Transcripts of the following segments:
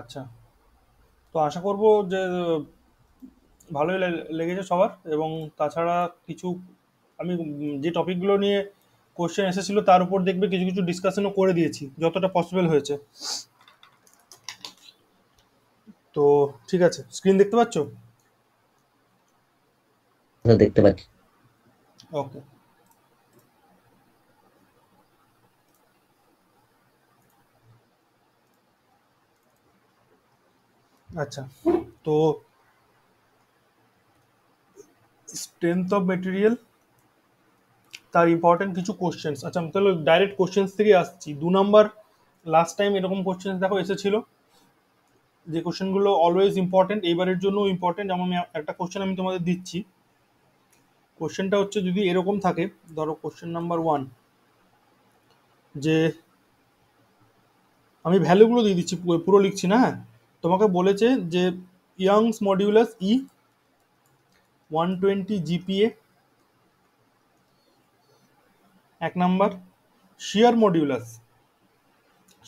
আচ্ছা। তো আশা করব যে ভালোই লে লেগেছে সবার এবং তাছাড়া কিছু আমি যে টপিকগুলো নিয়ে কোশ্চেন এসেছিল তার উপর দেখবে কিছু, কিছু ডিসকাশনও করে দিয়েছি যতটা পসিবল হয়েছে। তো ঠিক আছে। স্ক্রিন দেখতে পাচ্ছ? হ্যাঁ দেখতে পাচ্ছি। ওকে। আচ্ছা তো স্ট্রেংথ অফ মেটেরিয়াল তার ইম্পর্টেন্ট কিছু কোশ্চেন্স আচ্ছা আমি তাহলে ডাইরেক্ট কোশ্চেন্স থেকে আসছি দু নম্বর লাস্ট টাইম এরকম কোশ্চেন্স দেখো এসেছিল যে কোশ্চেনগুলো অলওয়েজ ইম্পর্টেন্ট এইবারের জন্য ইম্পর্টেন্ট যেমন আমি একটা কোশ্চেন আমি তোমাদের দিচ্ছি কোশ্চেনটা হচ্ছে যদি এরকম থাকে ধরো কোশ্চেন নাম্বার ওয়ান যে আমি ভ্যালুগুলো দিয়ে দিচ্ছি পুরো লিখছি না হ্যাঁ তোমাকে বলেছে যে Young's modulus E one twenty GPa এক নাম্বার শিয়ার মডিউলাস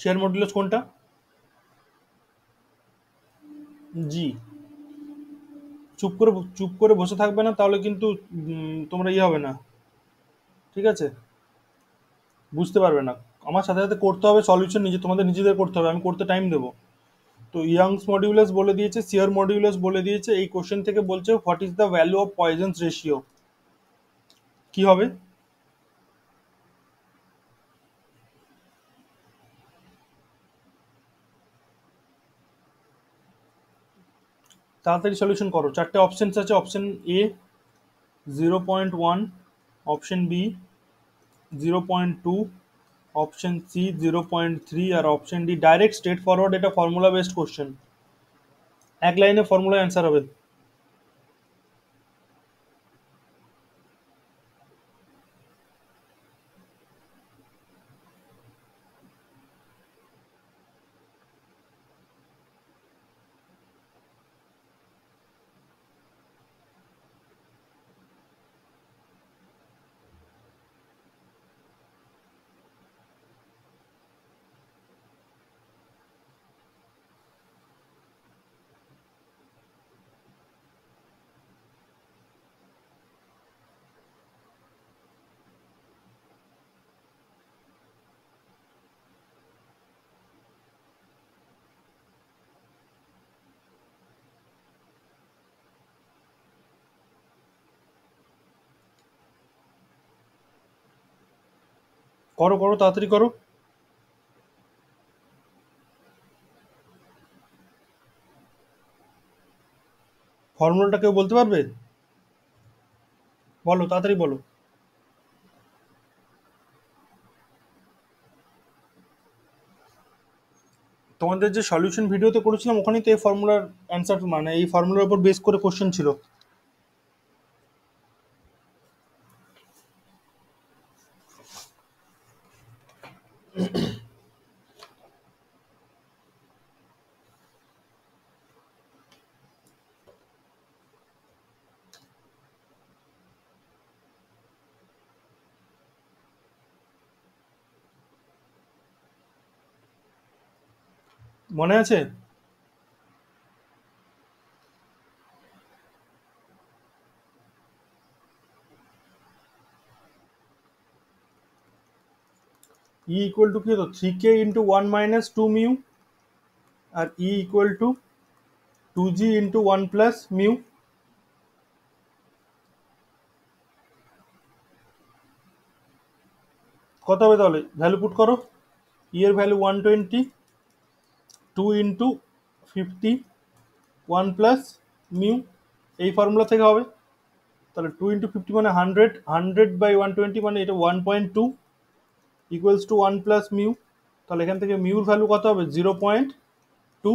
শেয়ার মডিউলাস কোনটা জি চুপ করে চুপ করে বসে থাকবে না তাহলে কিন্তু তোমরা ইয়ে হবে না ঠিক আছে বুঝতে পারবে না আমার সাথে সাথে করতে হবে সলিউশন নিজে তোমাদের নিজেদের করতে হবে আমি করতে টাইম দেবো তো ইয়াংস মডিউলাস বলে দিয়েছে সিয়ার মডিউলাস বলে দিয়েছে এই কোশ্চেন থেকে বলছে what is the value of Poisson's ratio কি হবে তাড়াতাড়ি সলিউশন করো চারটে অপশানস আছে option A zero point one option B zero point two option C zero point three और option D direct straightforward at formula based question एक line formula answer हो করো করো তাড়াতাড়ি করো ফর্মুলাটা কেউ বলতে পারবে বলো তাড়াতাড়ি বলো তোমাদের যে সলিউশন ভিডিওতে করেছিলাম ওখানেই তো এই ফর্মুলার অ্যান্সার মানে এই ফর্মুলার উপর বেস করে কোশ্চেন ছিল মনে আছে ই ইকুয়াল টু কি হতো three K into one minus two mu আর E equal to two G into one plus mu কত হবে তাহলে ভ্যালু পুট করো ইয়ের value one twenty two into fifty one plus mu এই ফর্মুলা থেকে হবে তাহলে টু ইন্টু ফিফটি মানে hundred hundred by one twenty মানে এটা one point two equals to one plus mu তাহলে এখান থেকে মিউর ভ্যালু কত হবে zero point two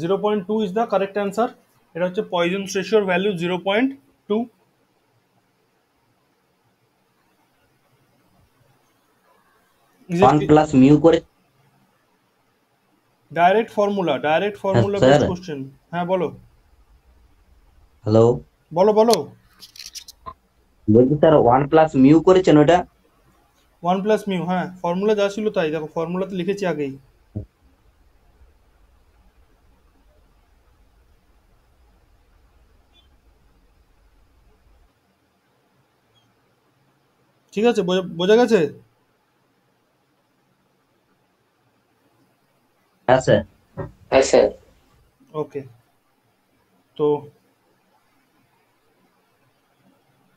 zero point two is the correct answer এটা হচ্ছে পয়জন রেশিওর value zero point two mu করে direct formula direct formula base question হ্যাঁ বলো হ্যালো বলো বলো বলছি স্যার মিউ করেছেন ওটা মিউ হ্যাঁ ফর্মুলা যা ছিল তাই দেখো ফর্মুলাতে লিখেছি আগেই ঠিক আছে বোঝা গেছে হ্যাঁ, হ্যাঁ, ওকে তো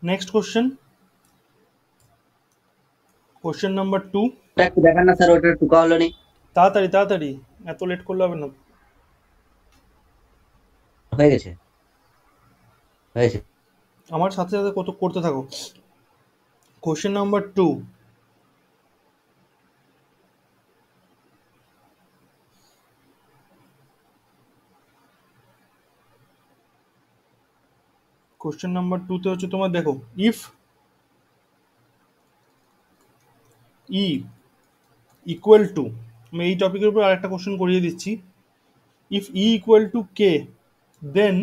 next question question number two দেখেন না স্যার ওটা টুকা হলো নি তাড়াতাড়ি তাড়াতাড়ি এত লেট করলে হবে না হয়ে গেছে হয়েছে আমার সাথে সাথে কত করতে থাকো question number two question number টুতে হচ্ছে তোমার দেখো ইফ ই ইকুয়াল টু আমি এই টপিকের উপর আরেকটা কোশ্চেন করিয়ে দিচ্ছি if E equal to K then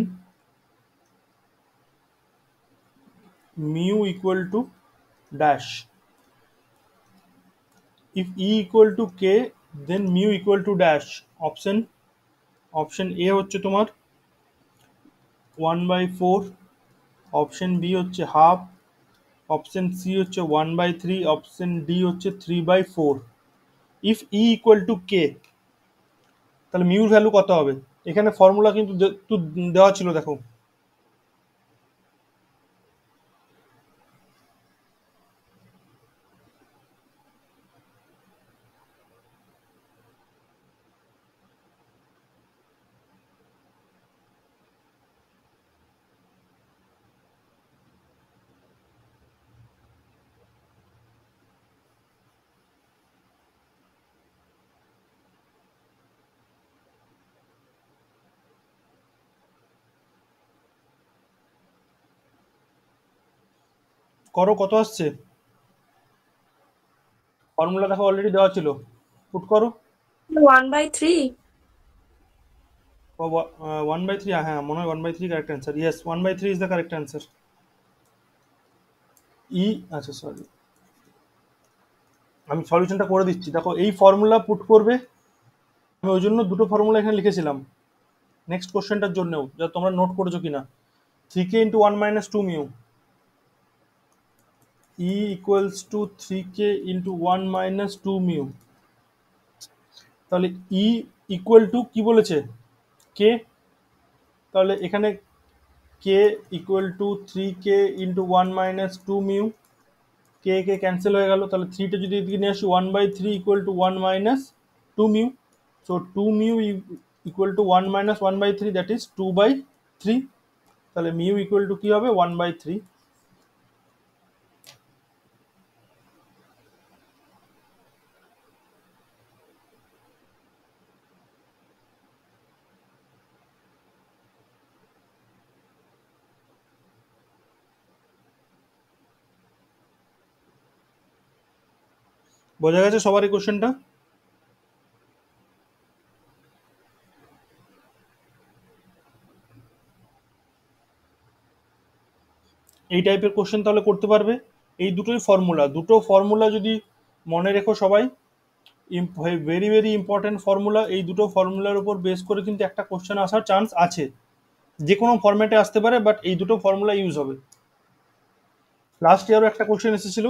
mu equal to dash if E equal to K then mu equal to dash option option A হচ্ছে তোমার one by four option B হচ্ছে হাফ অপশন সি হচ্ছে one by three option D হচ্ছে three by four if E equal to K তাহলে মিউর value কত হবে এখানে ফর্মুলা কিন্তু দেওয়া ছিল দেখো করো কত আসছে ফর্মুলা দেখো অলরেডি দেওয়া ছিল পুট করো one by three one by three হ্যাঁ মনে হয় one by three correct answer yes one by three is the correct answer ই আচ্ছা সরি আমি সলিউশনটা করে দিচ্ছি দেখো এই ফর্মুলা পুট করবে আমি ওই জন্য দুটো ফর্মুলা এখানে লিখেছিলাম নেক্সট কোশ্চেনটার জন্যও যা তোমরা নোট করেছো কিনা three K into one minus two mu E equals to 3k into 1 minus 2 mu তাহলে E equal to কি বলেছে k তাহলে এখানে k equal to 3k into 1 minus 2 mu k কে ক্যান্সেল হয়ে গেল তাহলে থ্রিটা যদি এদিকে নিয়ে আসি one by three equal to one minus two mu so two mu equal to one minus one by three that is two by three তাহলে মিউ ইকুয়াল টু কী হবে ওয়ান বাই থ্রি বোঝা গেছে সবারই কোশ্চেনটা এই টাইপের কোশ্চেন তাহলে করতে পারবে এই দুটোই ফর্মুলা দুটো ফর্মুলা যদি মনে রেখো সবাই ভেরি ভেরি ইম্পর্ট্যান্ট ফর্মুলা এই দুটো ফর্মুলার উপর বেস করে কিন্তু একটা কোশ্চেন আসার চান্স আছে যে কোনো ফর্ম্যাটে আসতে পারে বাট এই দুটো ফর্মুলা ইউজ হবে লাস্ট ইয়ারও একটা কোশ্চেন এসেছিল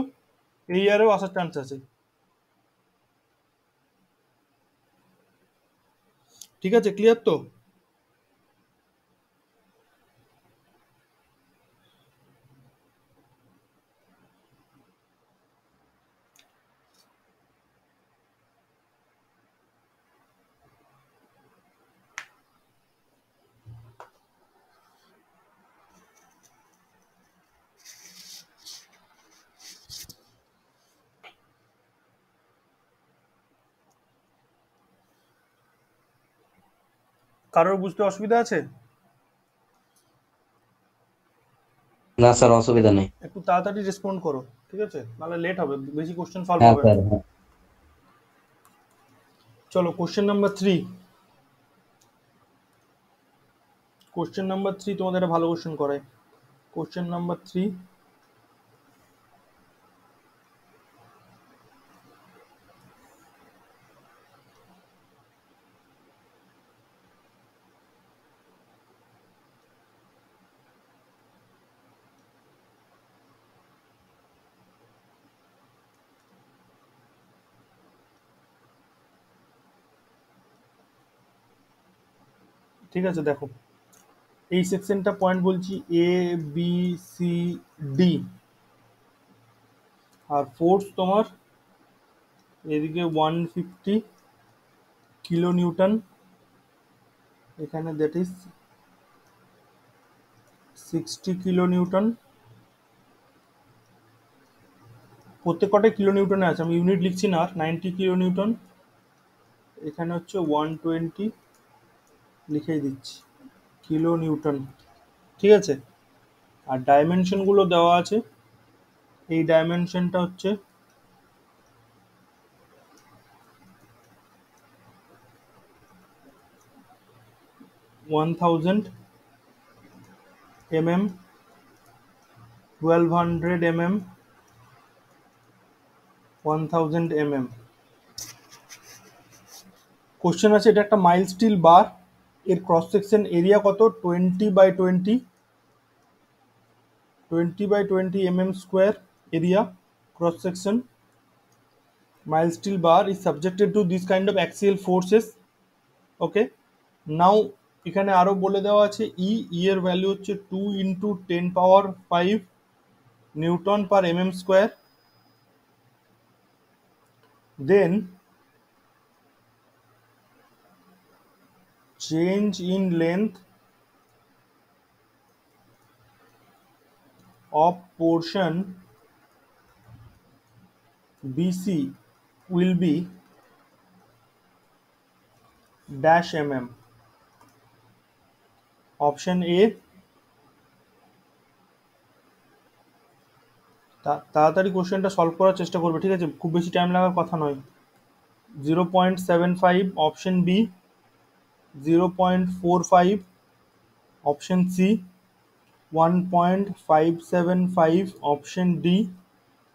এই ইয়ারেও আসার চান্স আছে ठीक है क्लियर तो কারোর বুঝতে অসুবিধা আছে না স্যার অসুবিধা নেই একটু তাড়াতাড়ি রেসপন্ড করো ঠিক আছে নাহলে লেট হবে বেশি কোশ্চেন হ্যাঁ সলভ হবে হ্যাঁ। চলো question number three question number three তোমাদের ভালো কোশ্চেন করে কোশ্চেন নাম্বার থ্রি ঠিক আছে দেখো এই সেকশনটা পয়েন্ট বলছি এ বি সি ডি আর ফোর্স তোমার এদিকে ওয়ান ফিফটি কিলো নিউটন এখানে that is sixty kilo newton প্রত্যেক কটাই কিলো নিউটনে আছে আমি ইউনিট লিখছি না আর নাইনটি কিলো নিউটন এখানে হচ্ছে ওয়ান টোয়েন্টি লিখেই দিচ্ছি কিলো নিউটন ঠিক আছে আর ডাইমেনশনগুলো দেওয়া আছে এই ডাইমেনশনটা হচ্ছে one thousand mm twelve hundred M M one thousand mm question আছে এটা একটা মাইল স্টিল বার এর ক্রস সেকশন এরিয়া কত twenty by twenty twenty by twenty M M square area cross section mild steel bar is subjected to this kind of axial forces okay now এখানে আরও বলে দেওয়া আছে E e, E e এর value হচ্ছে two into ten power five newton per M M square then change in length of portion BC will be dash mm option A তাড়াতাড়ি কোশ্চেনটা solve করার চেষ্টা করবে ঠিক আছে খুব বেশি টাইম লাগার কথা নয় zero point seven five option B zero point four five option C one point five seven five option D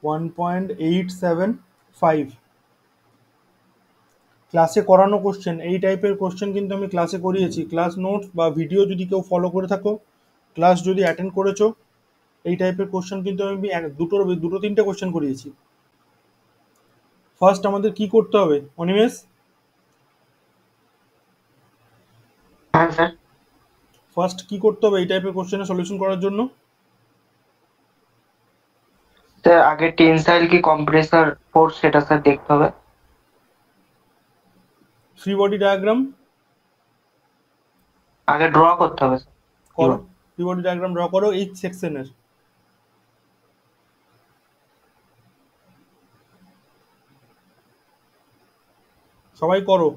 one point eight seven five ক্লাসে করানো কোশ্চেন এই টাইপের কোশ্চেন কিন্তু আমি ক্লাসে করিয়েছি ক্লাস নোটস বা ভিডিও যদি কেউ ফলো করে থাকো ক্লাস যদি অ্যাটেন্ড করেছো এই টাইপের কোশ্চেন কিন্তু আমি দুটোর দুটো তিনটে কোশ্চেন করিয়েছি ফার্স্ট আমাদের কি করতে হবে অনিমেষ হ্যাঁ স্যার ফার্স্ট কি করতে হবে এই টাইপের কোশ্চেনের সলিউশন করার জন্য স্যার আগে টেনসাইল কি কম্প্রেসার ফোর্স সেটা স্যার দেখতে হবে ফ্রি বডি ডায়াগ্রাম আগে ড্র করতে হবে করো ফ্রি বডি ডায়াগ্রাম ড্র করো এই সেকশনের সবাই করো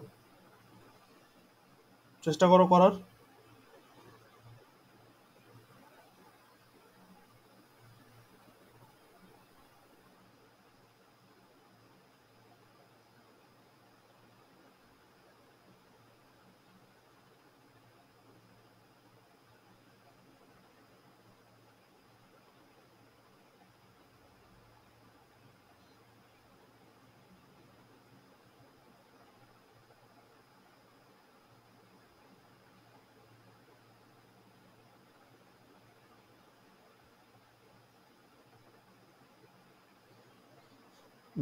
চেষ্টা করো করার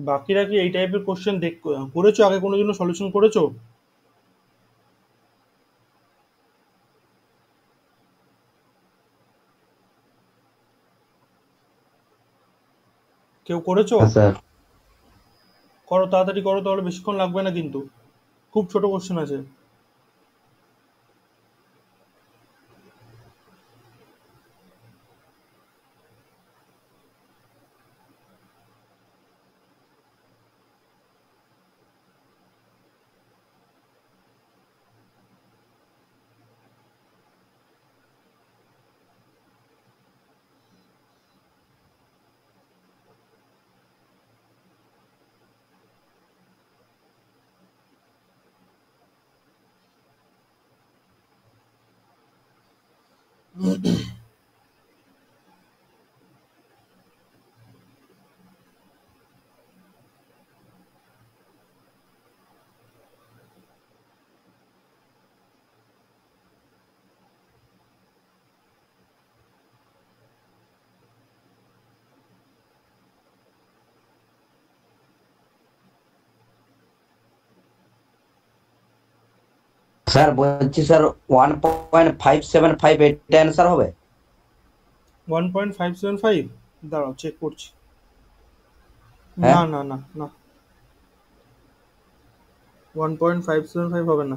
বাকিরা কি এই টাইপের কোশ্চেন দেখ করেছো আগে কোনো জন্য সলিউশন করেছো কেউ করেছো হ্যাঁ, করো তাড়াতাড়ি করো তাহলে বেশিক্ষণ লাগবে না কিন্তু খুব ছোট কোশ্চেন আছে স্যার বলছি sir one point five seven five এটা অ্যান্সার হবে one point five seven five দাঁড়াও চেক করছি হ্যাঁ? না না না না one point five seven five হবে না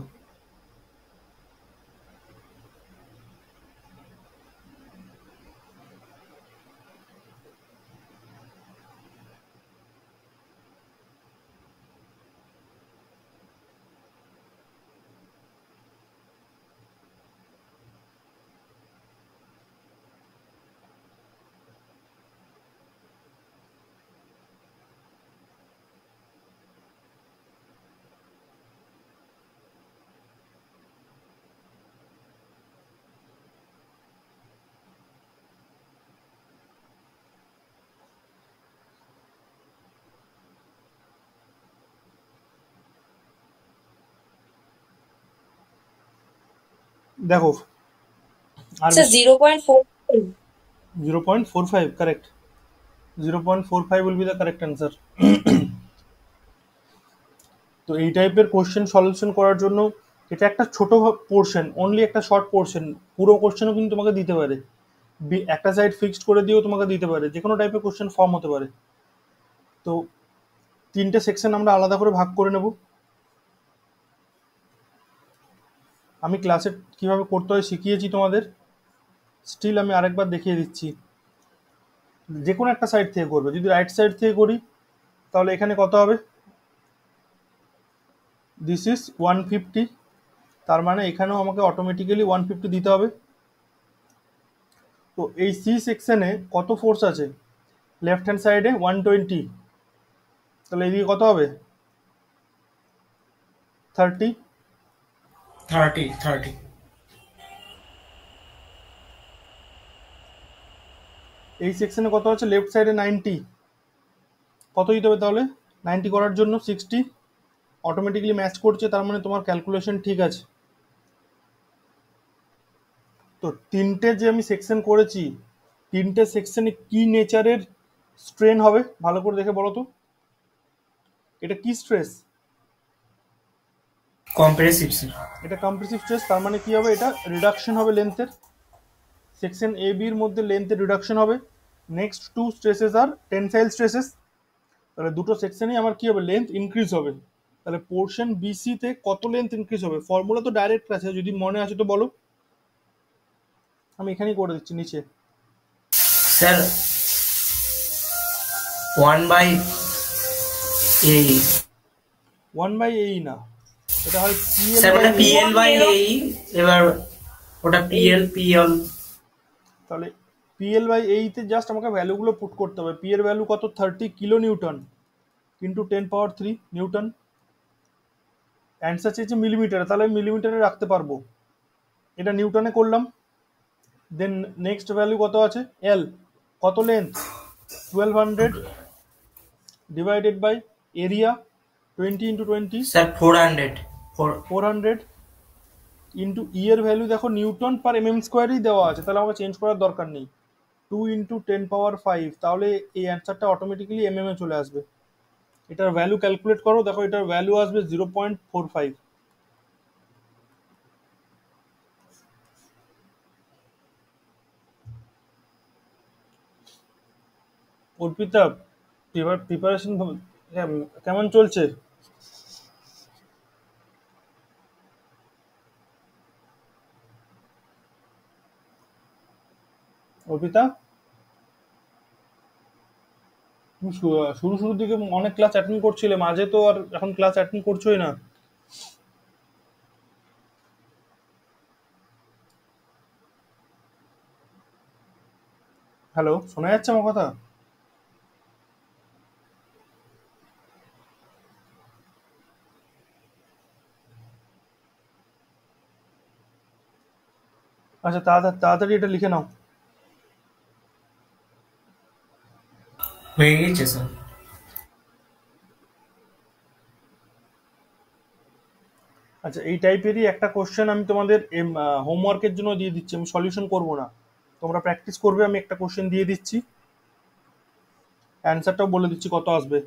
দেখো sir 0.45 0.45 correct 0.45 will be the correct answer তো এই টাইপের কোশ্চেন সলিউশন করার জন্য এটা একটা ছোট পোর্শন অনলি একটা শর্ট পোর্শন পুরো কোশ্চেনও কিন্তু তোমাকে দিতে পারে একটা সাইড ফিক্সড করে দিয়েও তোমাকে দিতে পারে যে কোনো টাইপের কোশ্চেন ফর্ম হতে পারে তো তিনটে সেকশন আমরা আলাদা করে ভাগ করে নেব আমি ক্লাসে কীভাবে করতে হয় শিখিয়েছি তোমাদের স্টিল আমি আরেকবার দেখিয়ে দিচ্ছি যে কোনো একটা সাইড থেকে করবে যদি রাইট সাইড থেকে করি তাহলে এখানে কত হবে দিস ইজ ওয়ান ফিফটি তার মানে এখানেও আমাকে অটোমেটিক্যালি ওয়ান ফিফটি দিতে হবে তো এই সি সেকশানে কত ফোর্স আছে লেফট হ্যান্ড সাইডে ওয়ান টোয়েন্টি তাহলে এদিকে কত হবে থার্টি থার্টি থার্টি এই সেকশনে কত আছে লেফট সাইডে নাইনটি কত দিতে হবে তাহলে নাইনটি করার জন্য সিক্সটি অটোমেটিক্যালি ম্যাচ করছে তার মানে তোমার ক্যালকুলেশন ঠিক আছে তো তিনটে যে আমি সেকশন করেছি তিনটে সেকশনে কি নেচারের স্ট্রেন হবে ভালো করে দেখে বলো তো এটা কি স্ট্রেস কম্প্রেসিভ এটা কম্প্রেসিভ স্ট্রেস তার মানে কি হবে এটা রিডাকশন হবে লেন্থের সেকশন এ বির মধ্যে লেন্থের রিডাকশন হবে নেক্সট টু স্ট্রেসেস আর টেনসাইল স্ট্রেসেস তাহলে দুটো সেকশনে আমার কি হবে লেন্থ ইনক্রিজ হবে তাহলে পোর্শন বিসিতে কত লেন্থ ইনক্রিজ হবে ফর্মুলা তো ডাইরেক্ট আছে যদি মনে আছে তো বলো আমি এখানেই করে দিচ্ছি নিচে sir one by AE one by AE না এটা হয় পিএল সেটা পিএল বাই এই এবার ওটা পিএল পিএল তাহলে পিএল বাই এইতে জাস্ট আমাকে ভ্যালুগুলো পুট করতে হবে পিএল ভ্যালু কত thirty kilo newton into ten power three newton answer চেয়েছে মিলিমিটার তাহলে আমি মিলিমিটারে রাখতে পারবো এটা নিউটনে করলাম দেন নেক্সট ভ্যালু কত আছে এল কত length twelve hundred divided by area twenty into twenty sir four hundred four four hundred into E এর ভ্যালু দেখো নিউটন পার এম এম স্কোয়ারই দেওয়া আছে তাহলে আমাকে চেঞ্জ করার দরকার নেই two into ten power five তাহলে এই অ্যান্সারটা অটোমেটিক্যালি এম এম এ চলে আসবে এটার ভ্যালু ক্যালকুলেট করো দেখো এটার ভ্যালু আসবে zero point four five Arpita preparation কেমন চলছে অর্পিতা তুমি শুরু শুরুর দিকে অনেক ক্লাস অ্যাটেন্ড করছিলে মাঝে তো আর এখন ক্লাস অ্যাটেন্ড করছোই না হ্যালো শোনা যাচ্ছে আমার কথা আচ্ছা তাড়াতাড়ি তাড়াতাড়ি এটা লিখে নাও হয়ে গেছে স্যার আচ্ছা এই টাইপেরই একটা কোশ্চেন আমি তোমাদের হোমওয়ার্কের জন্য দিয়ে দিচ্ছি আমি সলিউশন করব না তোমরা প্র্যাকটিস করবে আমি একটা কোশ্চেন দিয়ে দিচ্ছি অ্যান্সারটাও বলে দিচ্ছি কত আসবে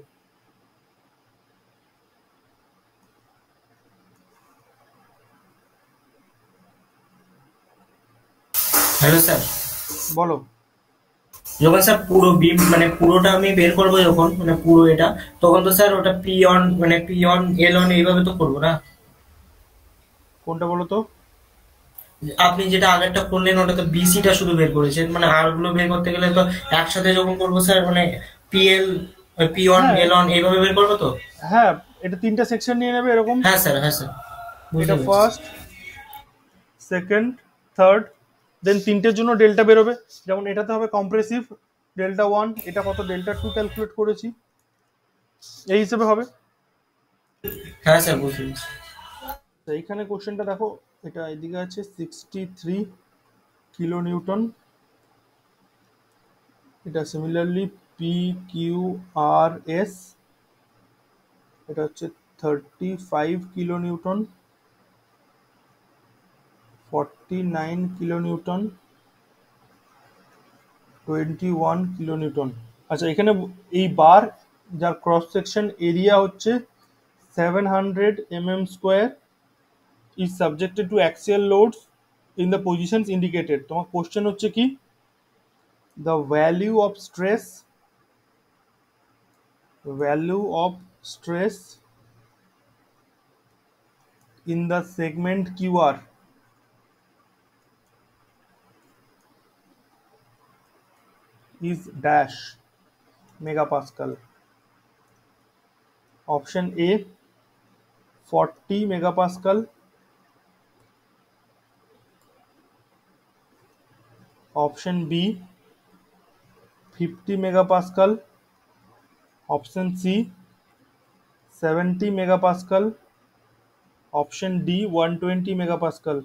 হ্যালো স্যার বলো যখন স্যার পুরো বিম মানে পুরোটা আমি বের করবো যখন মানে পুরো এটা তখন তো স্যার ওটা পি অন মানে পি অন এল অন এইভাবে তো করবো না কোনটা বলো তো আপনি যেটা আগেরটা করলেন ওটা তো বিসিটা শুধু বের করেছেন মানে আর গুলো বের করতে গেলে তো একসাথে যখন করবো স্যার মানে L P on L on এইভাবে বের করবো তো হ্যাঁ এটা তিনটা সেকশন নিয়ে নেবে এরকম হ্যাঁ স্যার হ্যাঁ স্যার এটা ফার্স্ট সেকেন্ড থার্ড দেন তিনটের জন্য ডেল্টা বেরোবে যেমন এটাতে হবে কম্প্রেসিভ ডেল্টা ওয়ান এটা কত ডেল্টা টু ক্যালকুলেট করেছি এই হিসেবে হবে হ্যাঁ স্যার তো এইখানে কোশ্চেনটা দেখো এটা এদিকে আছে সিক্সটি থ্রি কিলো নিউটন এটা similarly P Q R S এটা হচ্ছে thirty five kilo newton 49 kN 21 kN আচ্ছা এখানে এই বার যার ক্রস সেকশন এরিয়া হচ্ছে 700 mm² is subjected to axial loads in the positions indicated তোমার क्वेश्चन হচ্ছে কি the value of stress value of stress in the segment QR is dash megapascal. Option A 40 megapascal. Option B 50 megapascal. Option C 70 megapascal. Option D 120 megapascal.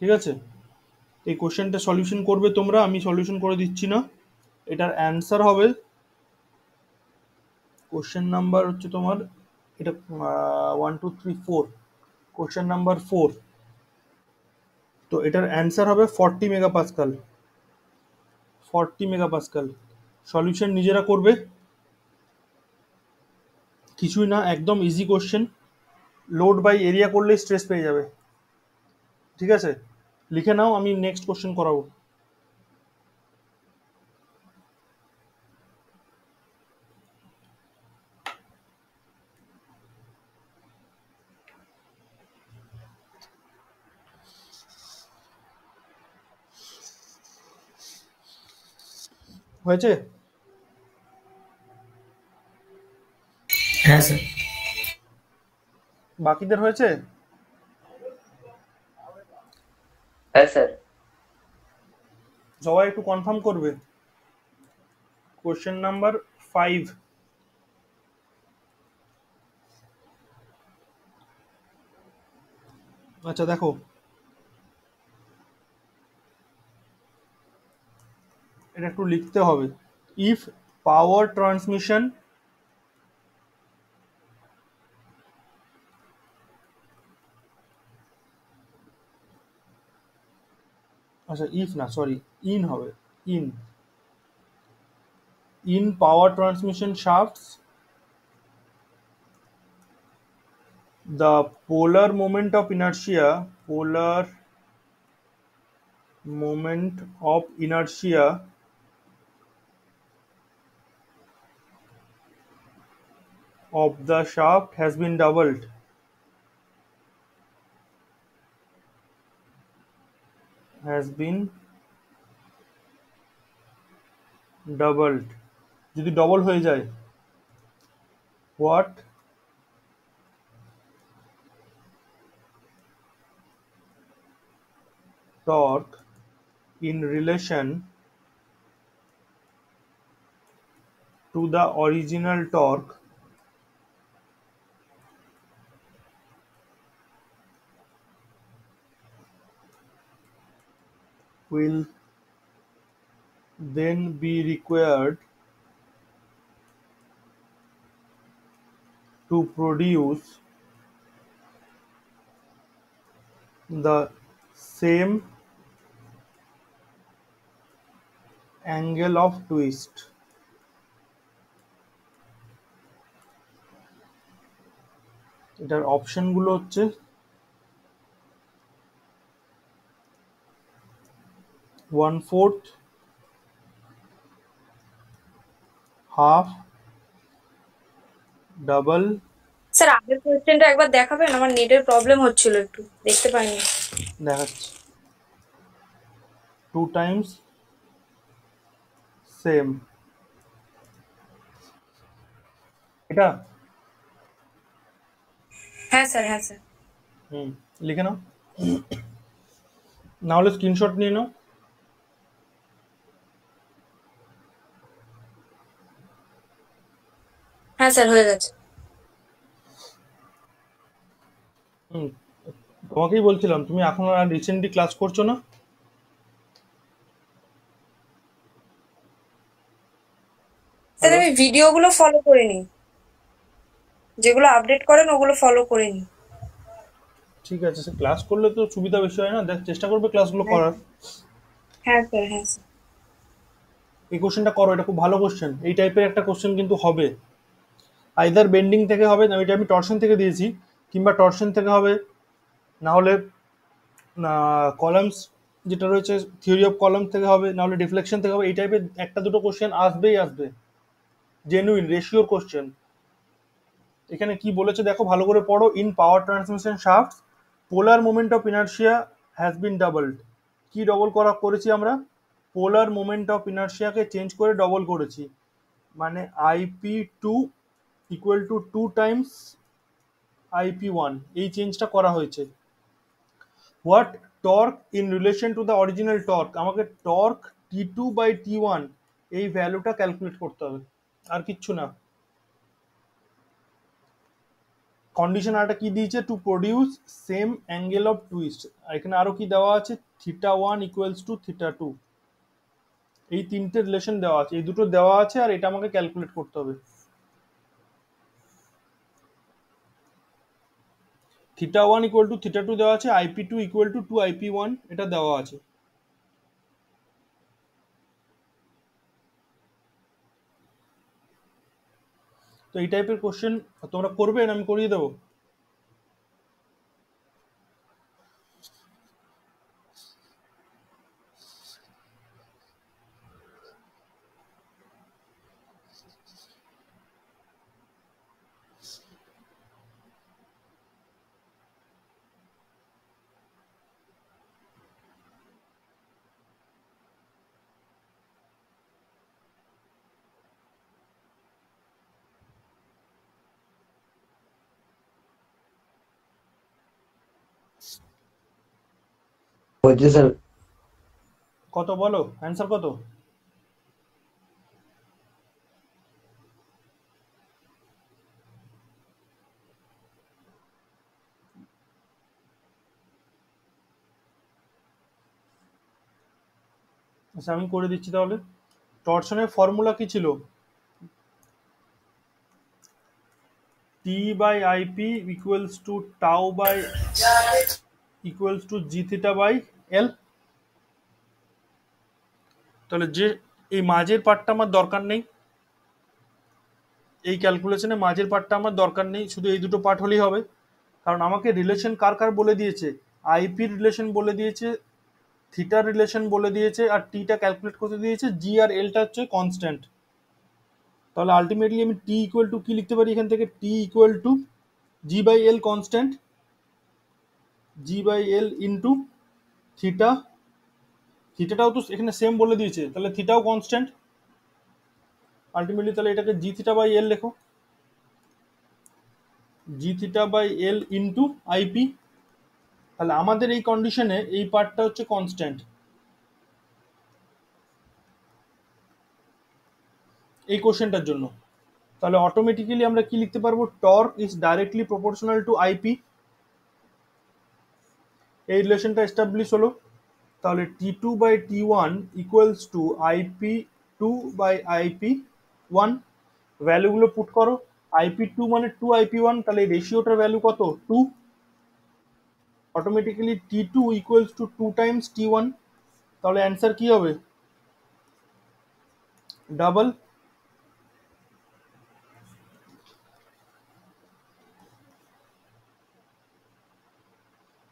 ঠিক আছে এই কোশ্চেনটা solution করবে তোমরা আমি সলিউশন করে দিচ্ছি না এটার অ্যান্সার হবে কোয়েশ্চেন নাম্বার হচ্ছে তোমার এটা one two three four question number four তো এটার অ্যান্সার হবে forty mega pascal forty mega pascal solution নিজেরা করবে কিছুই না একদম easy question load by area করলেই স্ট্রেস পেয়ে যাবে ঠিক আছে লিখে নাও আমি নেক্সট কোশ্চেন করাবো হয়েছে হ্যাঁ স্যার বাকিদের হয়েছে হ্যাঁ স্যার সবাই একটু কনফার্ম করবে কোশ্চেন নাম্বার ফাইভ আচ্ছা দেখো এটা একটু লিখতে হবে ইফ পাওয়ার ট্রান্সমিশন আচ্ছা ইফ না সরি ইন হবে in in power transmission shafts the polar moment of inertia polar moment of inertia of the shaft has been doubled has been doubled যদি ডবল হয়ে যায় what torque in relation to the original torque will then be required to produce the same angle of twist এটার অপশনগুলো হচ্ছে one fourth, half, double. Sir আগের কোয়েশ্চেনটা একবার দেখাবেন আমার নেটের প্রবলেম হচ্ছিল একটু দেখতে পাইনি দেখাচ্ছি টু টাইমস সেম এটা হ্যাঁ স্যার হ্যাঁ স্যার হুম লিখে নাও না হলে স্ক্রিনশট নিয়ে নাও হ্যাঁ স্যার হয়ে গেছে তোমাকেই বলছিলাম তুমি এখন আর রিসেন্টলি ক্লাস করছো না স্যার আমি ভিডিওগুলো ফলো করিনি যেগুলো আপডেট করেন ওগুলো ফলো করিনি ঠিক আছে স্যার ক্লাস করলে তো সুবিধা বেশি হয় না দেখ চেষ্টা করবে ক্লাসগুলো হ্যাঁ। করার হ্যাঁ স্যার হ্যাঁ স্যার এই কোশ্চেনটা করো এটা খুব ভালো কোশ্চেন এই টাইপের একটা কোশ্চেন কিন্তু হবে আইদার বেন্ডিং থেকে হবে না ওইটা আমি টর্শন থেকে দিয়েছি কিংবা টর্শন থেকে হবে না হলে কলামস যেটা রয়েছে থিওরি অফ কলাম থেকে হবে না হলে ডিফ্লেকশন থেকে হবে এই টাইপের একটা দুটো কোশ্চেন আসবেই আসবে জেনুইন রেশিওর কোশ্চেন এখানে কি বলেছে দেখো ভালো করে পড়ো in power transmission shaft polar moment of inertia has been doubled কি ডবল করা করেছি আমরা পোলার মোমেন্ট অফ ইনার্শিয়াকে চেঞ্জ করে ডবল করেছি মানে IP two equal to two times IP one এই চেঞ্জটা করা হয়েছে what torque in relation to the original torque আমাকে torque T two by T one এই ভ্যালুটা ক্যালকুলেট করতে হবে আর কিচ্ছু না কন্ডিশন আরটা কি দিয়েছে to produce same angle of twist এখানে আরো কি দেওয়া আছে theta one equals to theta two এই তিনটে রিলেশন দেওয়া আছে এই দুটো দেওয়া আছে আর এটা আমাকে ক্যালকুলেট করতে হবে theta one equal to theta two দেওয়া আছে IP two equal to two IP one এটা দেওয়া আছে তো এই টাইপের কোশ্চেন তোমরা করবে না আমি করিয়ে দেবো হয়েছে স্যার কত বলো অ্যান্সার কত আচ্ছা আমি করে দিচ্ছি তাহলে টর্শনের ফর্মুলা কি ছিল T by IP equals to tau by equals to G theta by L তাহলে যে এই মাঝের পার্টটা আমার দরকার নেই এই ক্যালকুলেশনে মাঝের পার্টটা আমার দরকার নেই শুধু এই দুটো পার্ট হলেই হবে কারণ আমাকে রিলেশন কার কার বলে দিয়েছে আইপি রিলেশন বলে দিয়েছে থিটার রিলেশন বলে দিয়েছে আর টিটা ক্যালকুলেট করতে দিয়েছে জি আর এলটা হচ্ছে কনস্ট্যান্ট তাহলে আলটিমেটলি আমি টি ইকুয়াল টু কী লিখতে পারি এখান থেকে T equal to G by L constant G by L into theta থিটাটাও তো এখানে সেম বলে দিয়েছে তাহলে থিটাও কনস্ট্যান্ট আলটিমেটলি তাহলে এটাকে জি থিটা বাই এল লেখো G theta by L into IP তাহলে আমাদের এই কন্ডিশনে এই পার্টটা হচ্ছে কনস্ট্যান্ট এই কোশ্চেনটার জন্য তাহলে অটোমেটিক্যালি আমরা কি লিখতে পারবো torque is directly proportional to IP এই রিলেশনটা এস্টাবলিশ হলো তাহলে T two by T one equals to IP two by IP one ভ্যালুগুলো পুট করো আইপি টু মানে টু আইপি ওয়ান তাহলে এই রেশিওটার ভ্যালু কত two automatically T two equals to two times T one তাহলে অ্যান্সার কী হবে double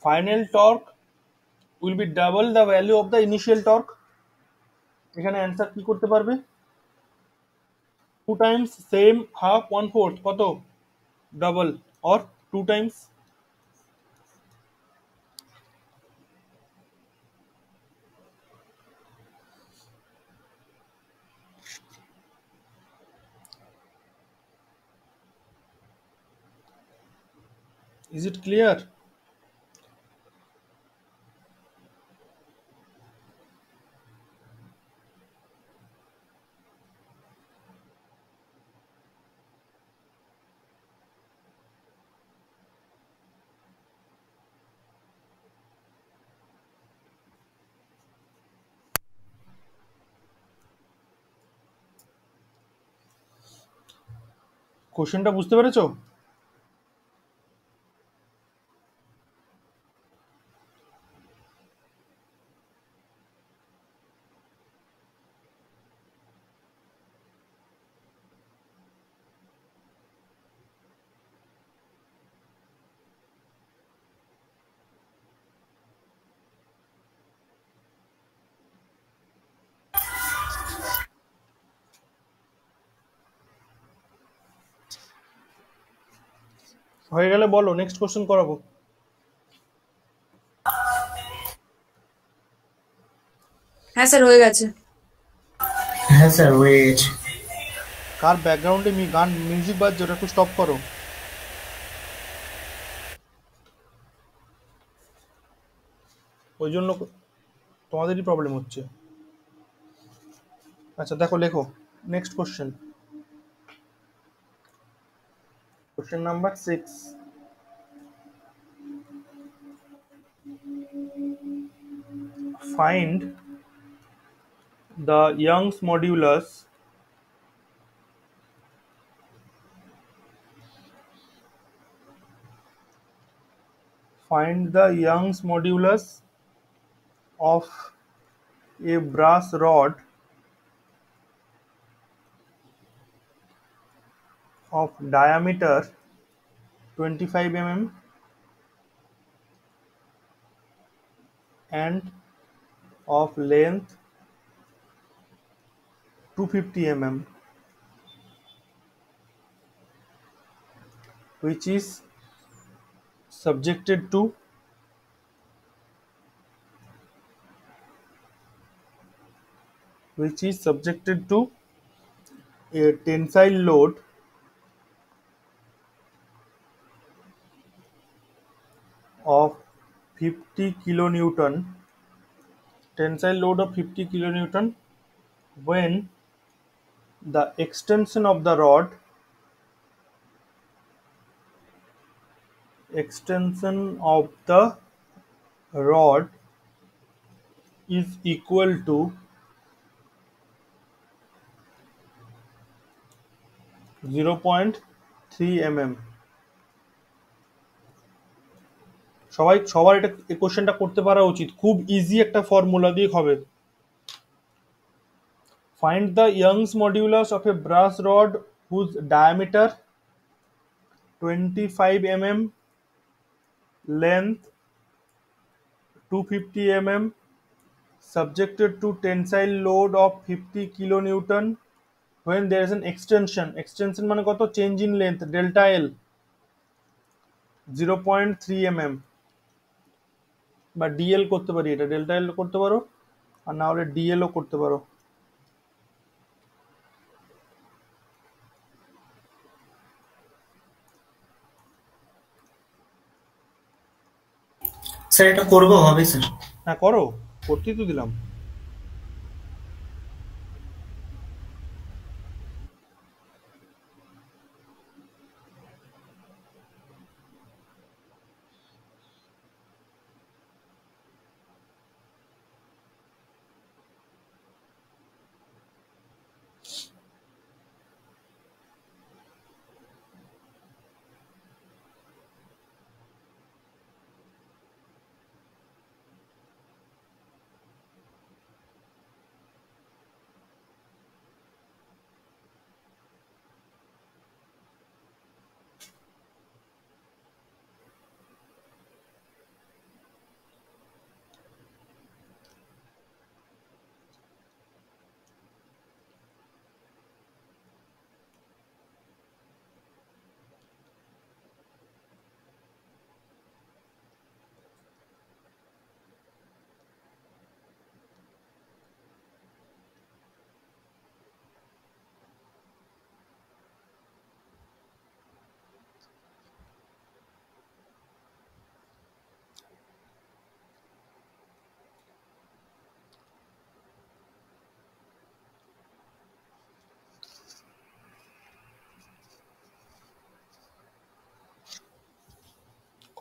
final torque will be double the value of the initial torque এখানে অ্যান্সার কি করতে পারবে two times same half one fourth কত double or two times is it clear কোশ্চেনটা বুঝতে পেরেছো হয়ে গেলে বলো নেক্সট কোশ্চেন করাবো হ্যাঁ স্যার হয়ে গেছে হ্যাঁ স্যার হয়ে গেছে কার ব্যাকগ্রাউন্ডে মি গান মিউজিক বাজছে ওটা একটু স্টপ করো ওই জন্য তোমাদেরই প্রবলেম হচ্ছে আচ্ছা দেখো লেখো next question Question number six. Find the Young's modulus find the Young's modulus of a brass rod of diameter 25 mm and of length 250 mm which is subjected to which is subjected to a tensile load of 50 kilonewton tensile load of 50 kilonewton when the extension of the rod extension of the rod is equal to 0.3 mm সবাই সবার এটা এই কোশ্চেনটা করতে পারা উচিত খুব easy একটা ফর্মুলা দিয়ে হবে find the Young's modulus of a brass rod whose diameter twenty five m m length two fifty M m subjected to tensile load of 50 newton when there is an extension extension মানে কত change in length delta L zero point three m m বা DL করতে পারি এটা delta L করতে পারো আর না হলে ডিএলও করতে পারো স্যার এটা করবো হবে স্যার হ্যাঁ করো করতেই তো দিলাম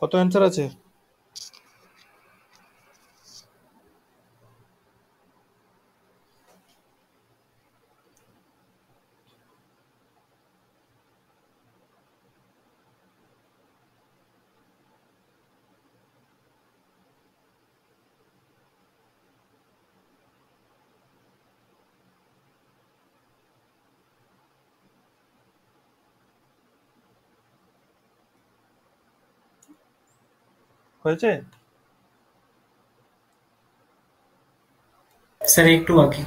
কত অ্যানসার আছে হয়েছে স্যার একটু আগে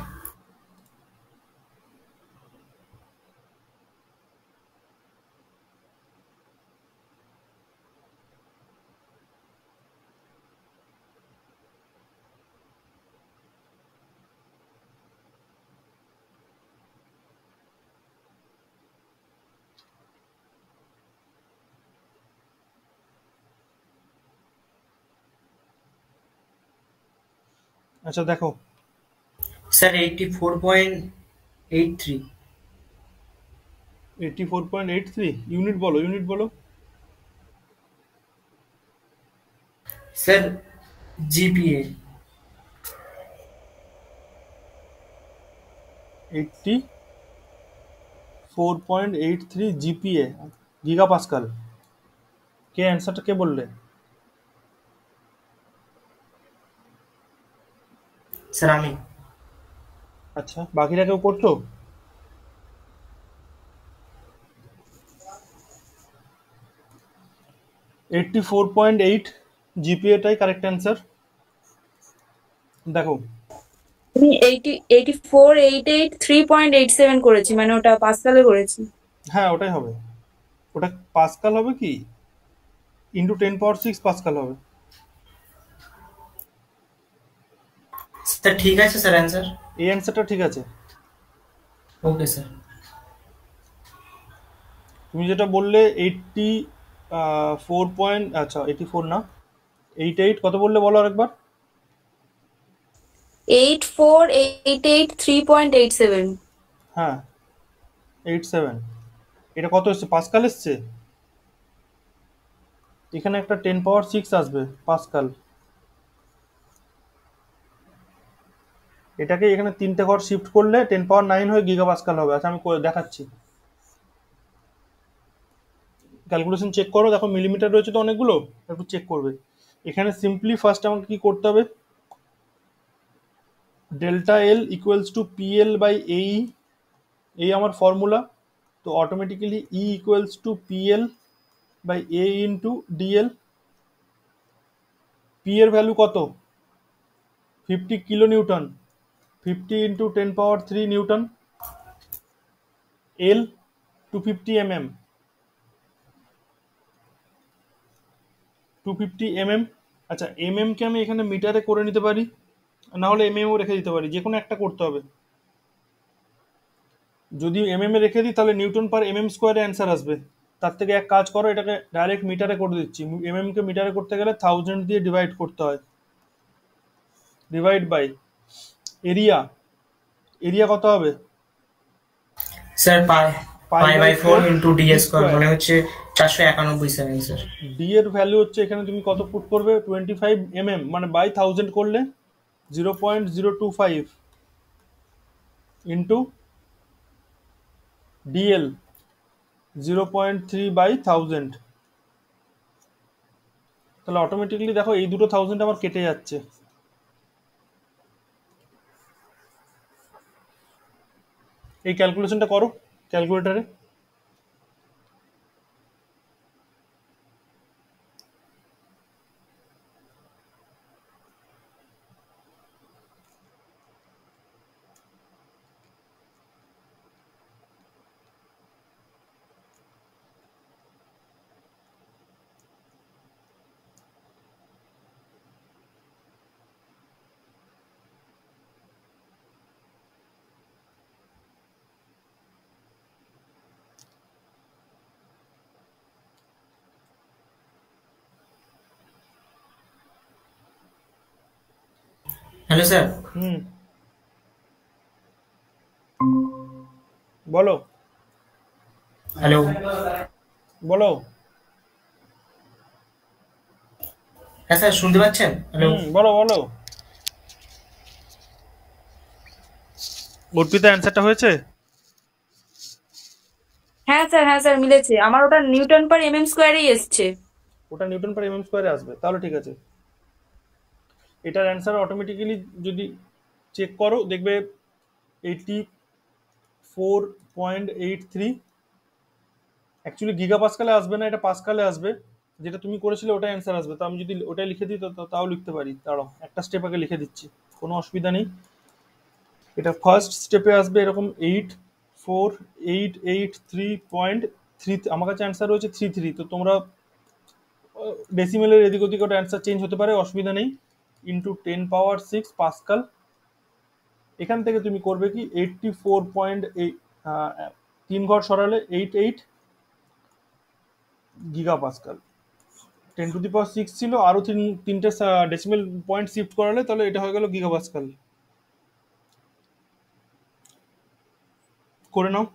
আচ্ছা দেখো স্যার 84.83 84.83 ইউনিট বলো ইউনিট বলো স্যার জিপিএ 84.83 জিপিএ গিগাপাস্কাল কে অ্যানসারটা কে বললে স্যার আমি আচ্ছা বাকিরা কেউ করছো এইটটি ফোর পয়েন্ট এইট জিপিএটাই কারেক্ট অ্যান্সার দেখো আমি eighty eighty four eight eight three point eight seven করেছি মানে ওটা পাসকালে করেছি হ্যাঁ ওটাই হবে ওটা পাসকাল হবে কি into ten power six pascal হবে স্যার ঠিক আছে স্যার অ্যানসার এই অ্যানসারটা ঠিক আছে ওকে স্যার তুমি যেটা বললে এইটটি ফোর পয়েন্ট আচ্ছা এইটি ফোর না এইট এইট কত বললে বলো আরেকবার eight four eight eight three point eight seven হ্যাঁ এইট সেভেন এটা কত এসছে পাঁচকাল এসছে এখানে একটা টেন পাওয়ার সিক্স আসবে পাঁচকাল এটাকে এখানে তিনটে ঘর শিফট করলে টেন পাওয়ার নাইন হয়ে গিগাপাসকাল হবে আচ্ছা আমি দেখাচ্ছি ক্যালকুলেশন চেক করো দেখো মিলিমিটার রয়েছে তো অনেকগুলো একটু চেক করবে এখানে সিম্পলি ফার্স্ট আমাকে কি করতে হবে delta L equals to PL by এই এই আমার ফর্মুলা তো automatically E equals to PL by A into DL P এর ভ্যালু কত fifty kilo newton fifty into ten power three newton L two fifty M m two fifty M m আচ্ছা m এমকে আমি এখানে মিটারে করে নিতে পারি না হলে এম এমও রেখে দিতে পারি যে কোনো একটা করতে হবে যদি এম এম এ রেখে দিই তাহলে নিউটন পার এম এম স্কোয়ারে অ্যান্সার আসবে তার থেকে এক কাজ করো এটাকে ডাইরেক্ট মিটারে করে দিচ্ছি এম এমকে মিটারে করতে গেলে থাউজেন্ড দিয়ে ডিভাইড করতে হয় ডিভাইড বাই এরিয়া এরিয়া কত হবে sir pi pi by 4 into D square মানে হচ্ছে 491 সেমি স্যার ডি এর ভ্যালু হচ্ছে এখানে তুমি কত পুট করবে 25 এমএম mm, মানে বাই 1000 করলে 0.025 ইনটু ডিএল 0.3 বাই 1000 তাহলে অটোমেটিক্যালি দেখো এই দুটো 1000 আমার কেটে যাচ্ছে এই ক্যালকুলেশনটা করো ক্যালকুলেটারে হ্যালো স্যার হুম বলো হ্যালো বলো হ্যাঁ স্যার শুনতে পাচ্ছেন হ্যালো বলো বলো অর্পিতা অ্যানসারটা হয়েছে হ্যাঁ স্যার হ্যাঁ স্যার মিলেছে আমার ওটা নিউটন পার এমএম স্কোয়ারেই এসছে ওটা নিউটন পার এমএম স্কোয়ারে আসবে তাহলে ঠিক আছে এটার অ্যান্সার অটোমেটিক্যালি যদি চেক করো দেখবে eighty four point eight three actually giga পাসকালে আসবে না এটা পাসকালে আসবে যেটা তুমি করেছিলে ওটাই অ্যান্সার আসবে তো আমি যদি ওটাই লিখে দিই তো তাও লিখতে পারি দাঁড়াও একটা স্টেপ আগে লিখে দিচ্ছি কোনো অসুবিধা নেই এটা ফার্স্ট স্টেপে আসবে এরকম eight four eight eight three point three আমার কাছে অ্যান্সার রয়েছে থ্রি থ্রি তো তোমরা ডেসিমেলের এদিক ওদিক ওটা অ্যান্সার চেঞ্জ হতে পারে অসুবিধা নেই into ten power six pascal এখান থেকে তুমি করবে কি এইটটি ফোর পয়েন্ট তিন ঘর সরালে eight eight giga pascal ten to the power six ছিল আরও তিন তিনটে ডেসিমেল পয়েন্ট শিফট করালে তাহলে এটা হয়ে গেল গিগা পাসকাল করে নাও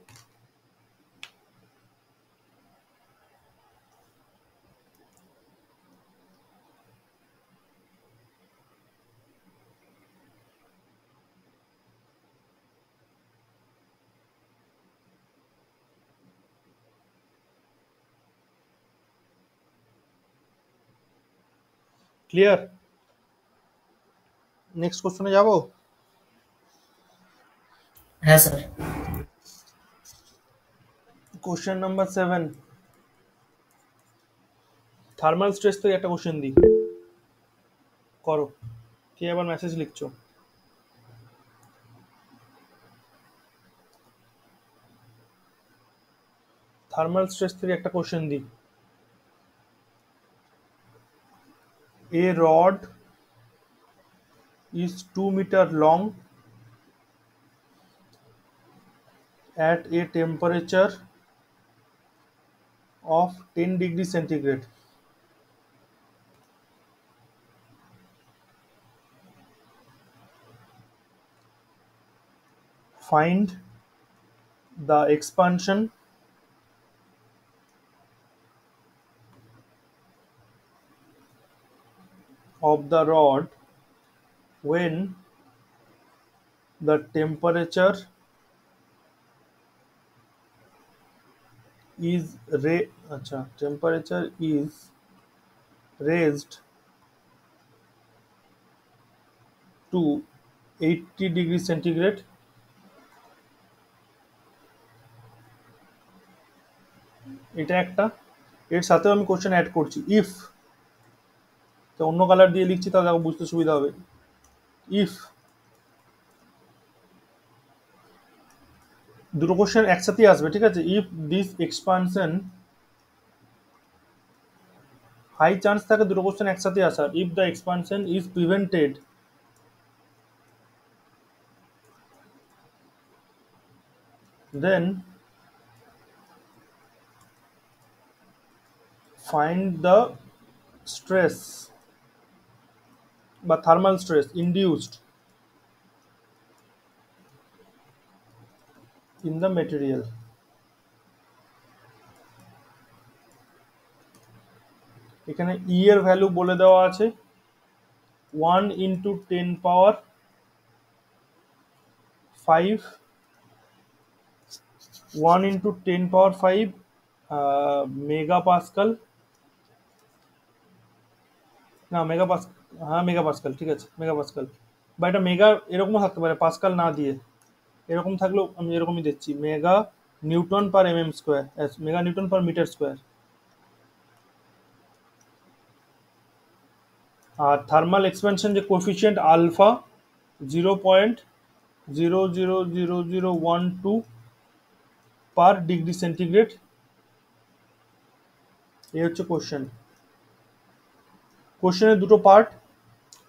ক্লিয়ার নেক্সট কোশ্চেনে যাব হ্যাঁ sir question number seven thermal stress থেকে একটা কোশ্চেন দিই করো কে আবার মেসেজ লিখছো থার্মাল স্ট্রেস থেকে একটা কোশ্চেন দিই A rod is 2 meter long at a temperature of 10 degree centigrade. Find the expansion of the rod when the temperature is re acha temperature is raised to 80 degree centigrade এটা একটা এর সাথেও আমি question add করছি if তো অন্য colour দিয়ে লিখছি তাহলে বুঝতে সুবিধা হবে ইফ দুটো কোশ্চেন একসাথেই আসবে ঠিক আছে if this expansion high chance থাকে দুটো কোশ্চেন একসাথে আসার if the expansion is prevented then find the stress বা thermal stress induced in the material এখানে ই e এর ভ্যালু বলে দেওয়া আছে one into ten power five one into ten power five mega pascal না মেগাপাস อ่า মেগাপাস্কাল ঠিক আছে মেগাপাস্কাল বা এটা মেগা এরকমও থাকতে পারে পাস্কাল না দিয়ে এরকম থাকলে আমি এরকমই দিচ্ছি mega newton per mm square এস mega newton per metre square আর থার্মাল এক্সপ্যানশন যে coefficient alpha 0.000012 per degree Celsius এই হচ্ছে क्वेश्चन কোশ্চেনের দুটো পার্ট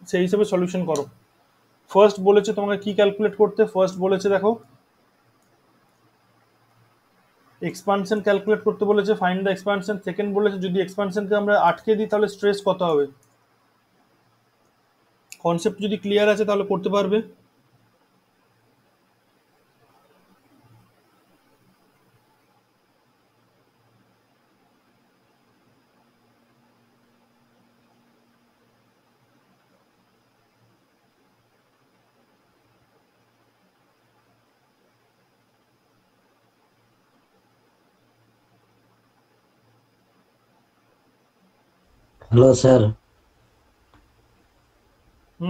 সেই হিসেবে সলিউশন করো ফার্স্ট বলেছে তোমাকে কি ক্যালকুলেট করতে ফার্স্ট বলেছে দেখো এক্সপানশন ক্যালকুলেট করতে বলেছে ফাইন দ্য এক্সপানশন সেকেন্ড বলেছে যদি এক্সপানশনকে আমরা আটকে দিই তাহলে স্ট্রেস কত হবে কনসেপ্ট যদি ক্লিয়ার আছে তাহলে করতে পারবে হ্যালো স্যার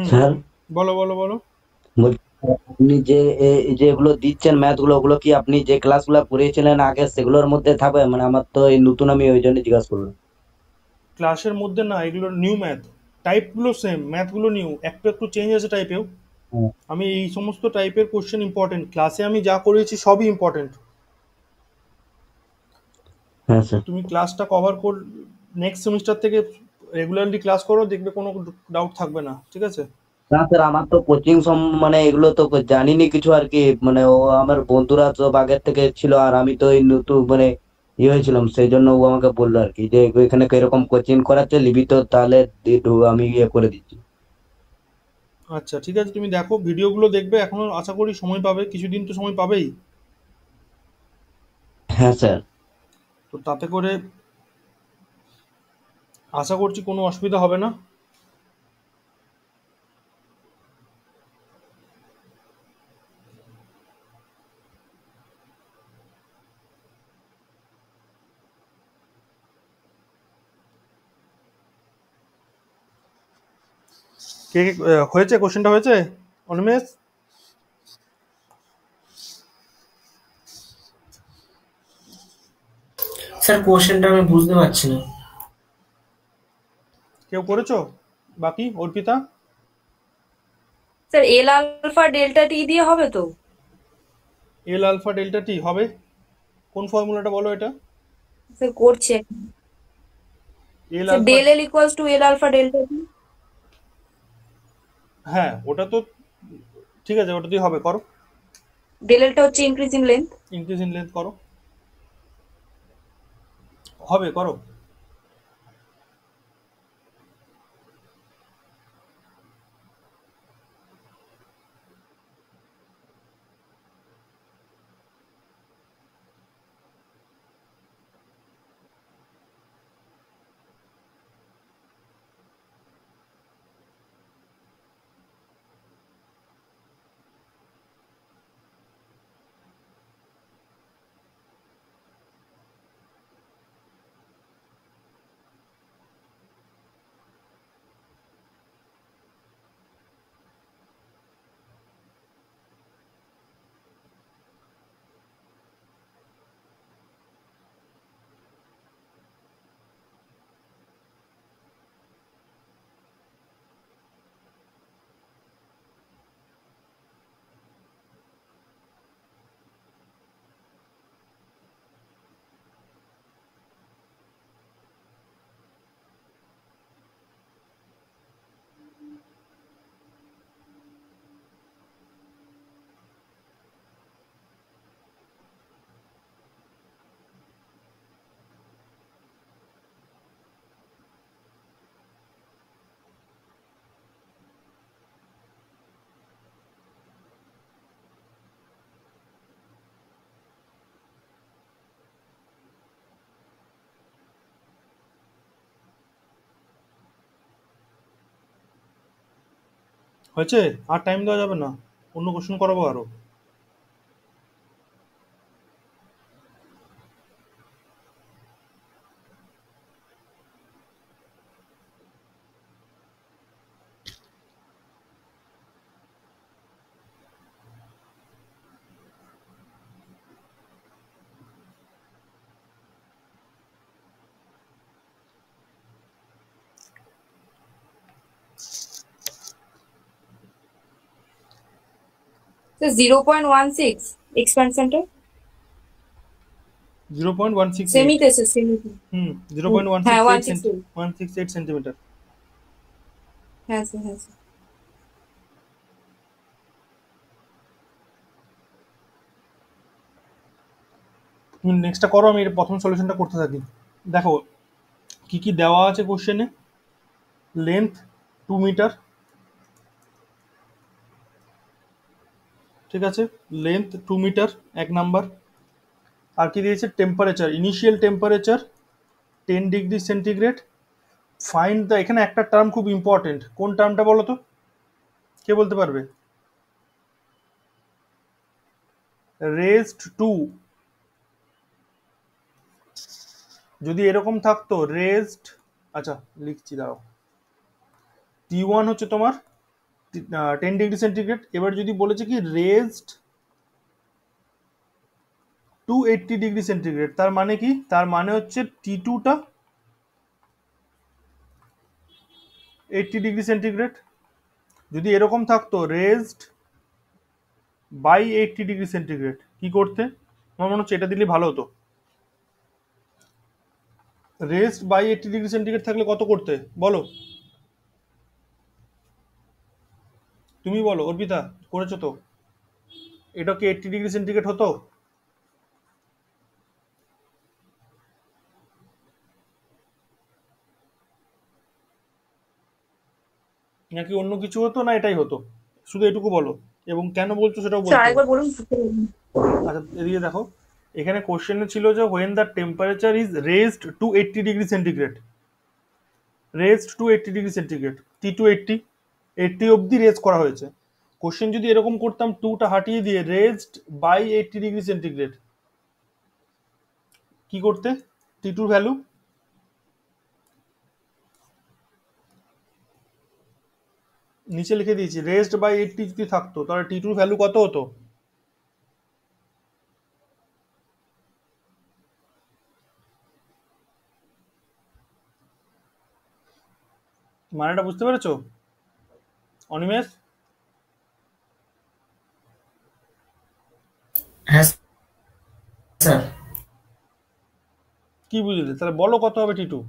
স্যার বলো বলো বলো আপনি যে যেগুলো দিচ্ছেন ম্যাথগুলো ওগুলো কি আপনি যে ক্লাসগুলো পড়িয়েছিলেন আগে সেগুলোর মধ্যে থাকবে মানে আমার তো এই নতুন আমি ওই জন্য জিজ্ঞাসা করলাম ক্লাসের মধ্যে না এগুলো নিউ ম্যাথ টাইপগুলো সেম ম্যাথগুলো নিউ একটু একটু চেঞ্জ আছে টাইপেও হ্যাঁ। আমি এই সমস্ত টাইপের কোশ্চেন ইম্পর্টেন্ট ক্লাসে আমি যা করেছি সবই ইম্পর্টেন্ট হ্যাঁ, তুমি ক্লাসটা কভার কর নেক্সট সেমিস্টার থেকে রেগুলারলি ক্লাস করো দেখবে কোনো ডাউট থাকবে না ঠিক আছে না স্যার আমার তো কোচিং সম মানে এগুলো তো জানিনি কিছু আর কি মানে ও আমার বন্ধুরা তো বাগের থেকে ছিল আর আমি তো নতুন মানে ইয়ে হয়েছিলাম সেই জন্য ও আমাকে বললো আর কি যে এখানে এরকম কোচিং করাচ্ছে লিবি তো তাহলে আমি ইয়ে করে দিচ্ছি আচ্ছা ঠিক আছে তুমি দেখো ভিডিওগুলো দেখবে এখনো আশা করি সময় পাবে কিছুদিন তো সময় পাবেই হ্যাঁ স্যার তো তাতে করে আশা করছি কোনো অসুবিধা হবে না কে হয়েছে কোশ্চেনটা হয়েছে অনিমেষ স্যার কোশ্চেনটা আমি বুঝতে পারছি না কেউ করেছো বাকি Arpita sir L alpha delta T দিয়ে হবে তো এল আলফা ডেল্টা টি হবে কোন ফর্মুলাটা বলো এটা স্যার করছে L alpha del L equals to L alpha delta T হ্যাঁ ওটা তো ঠিক আছে ওটা দিয়ে হবে করো ডেল এলটা হচ্ছে ইনক্রিজিং লেন্থ ইনক্রিজিং লেন্থ করো হবে করো হয়েছে আর টাইম দেওয়া যাবে না অন্য কোশ্চেন করাবো আরও জিরো পয়েন্ট ওয়ান সিক্স এক্সপ্যানশনটা zero point one hmm zero point one one one eight centimetre করো আমি এটা প্রথম সলিউশনটা করতে থাকি দেখো কি কি দেওয়া আছে কোশ্চেনে লেন্থ টু মিটার ঠিক আছে লেন্থ টু মিটার এক নাম্বার আর কি দিয়েছে temperature initial temperature ten degree centigrade find the এখানে একটা টার্ম খুব ইম্পর্টেন্ট কোন টার্মটা বলো তো কে বলতে পারবে রেজড টু যদি এরকম থাকতো রেজড আচ্ছা লিখছি দাও টি ওয়ান হচ্ছে তোমার টেন ডিগ্রি সেন্টিগ্রেড এবার যদি বলেছে কি raised to eighty degree centigrade তার মানে কি তার মানে হচ্ছে টি টুটা এইটটি ডিগ্রি সেন্টিগ্রেড যদি এরকম থাকতো raised by eighty degree centigrade কি করতে আমার মনে হচ্ছে এটা দিলে ভালো হতো raised by eighty degree centigrade থাকলে কত করতে বলো তুমি বলো অর্পিতা করেছো তো এটা কি এইটটি ডিগ্রি সেন্টিগ্রেড হতো নাকি অন্য কিছু হতো না এটাই হতো শুধু এটুকু বলো এবং কেন বলছো সেটাও বলো আচ্ছা এদিকে দেখো এখানে কোশ্চেনে ছিল যে when the temperature is raised to eighty degree centigrade raised to eighty degree centigrade T two eighty eighty অবধি রেজ করা হয়েছে কোশ্চেন যদি এরকম করতাম টুটা হাটিয়ে দিয়ে raised by eighty degree centigrade কি করতে টি টুর ভ্যালু নিচে লিখে দিয়েছি রেজড বাই এইটটি যদি থাকতো তাহলে টি টুর ভ্যালু কত হতো মানেটা বুঝতে পেরেছো অনিমেষ হ্যাঁ কি বুঝলে তাহলে বলো কত হবে টিটু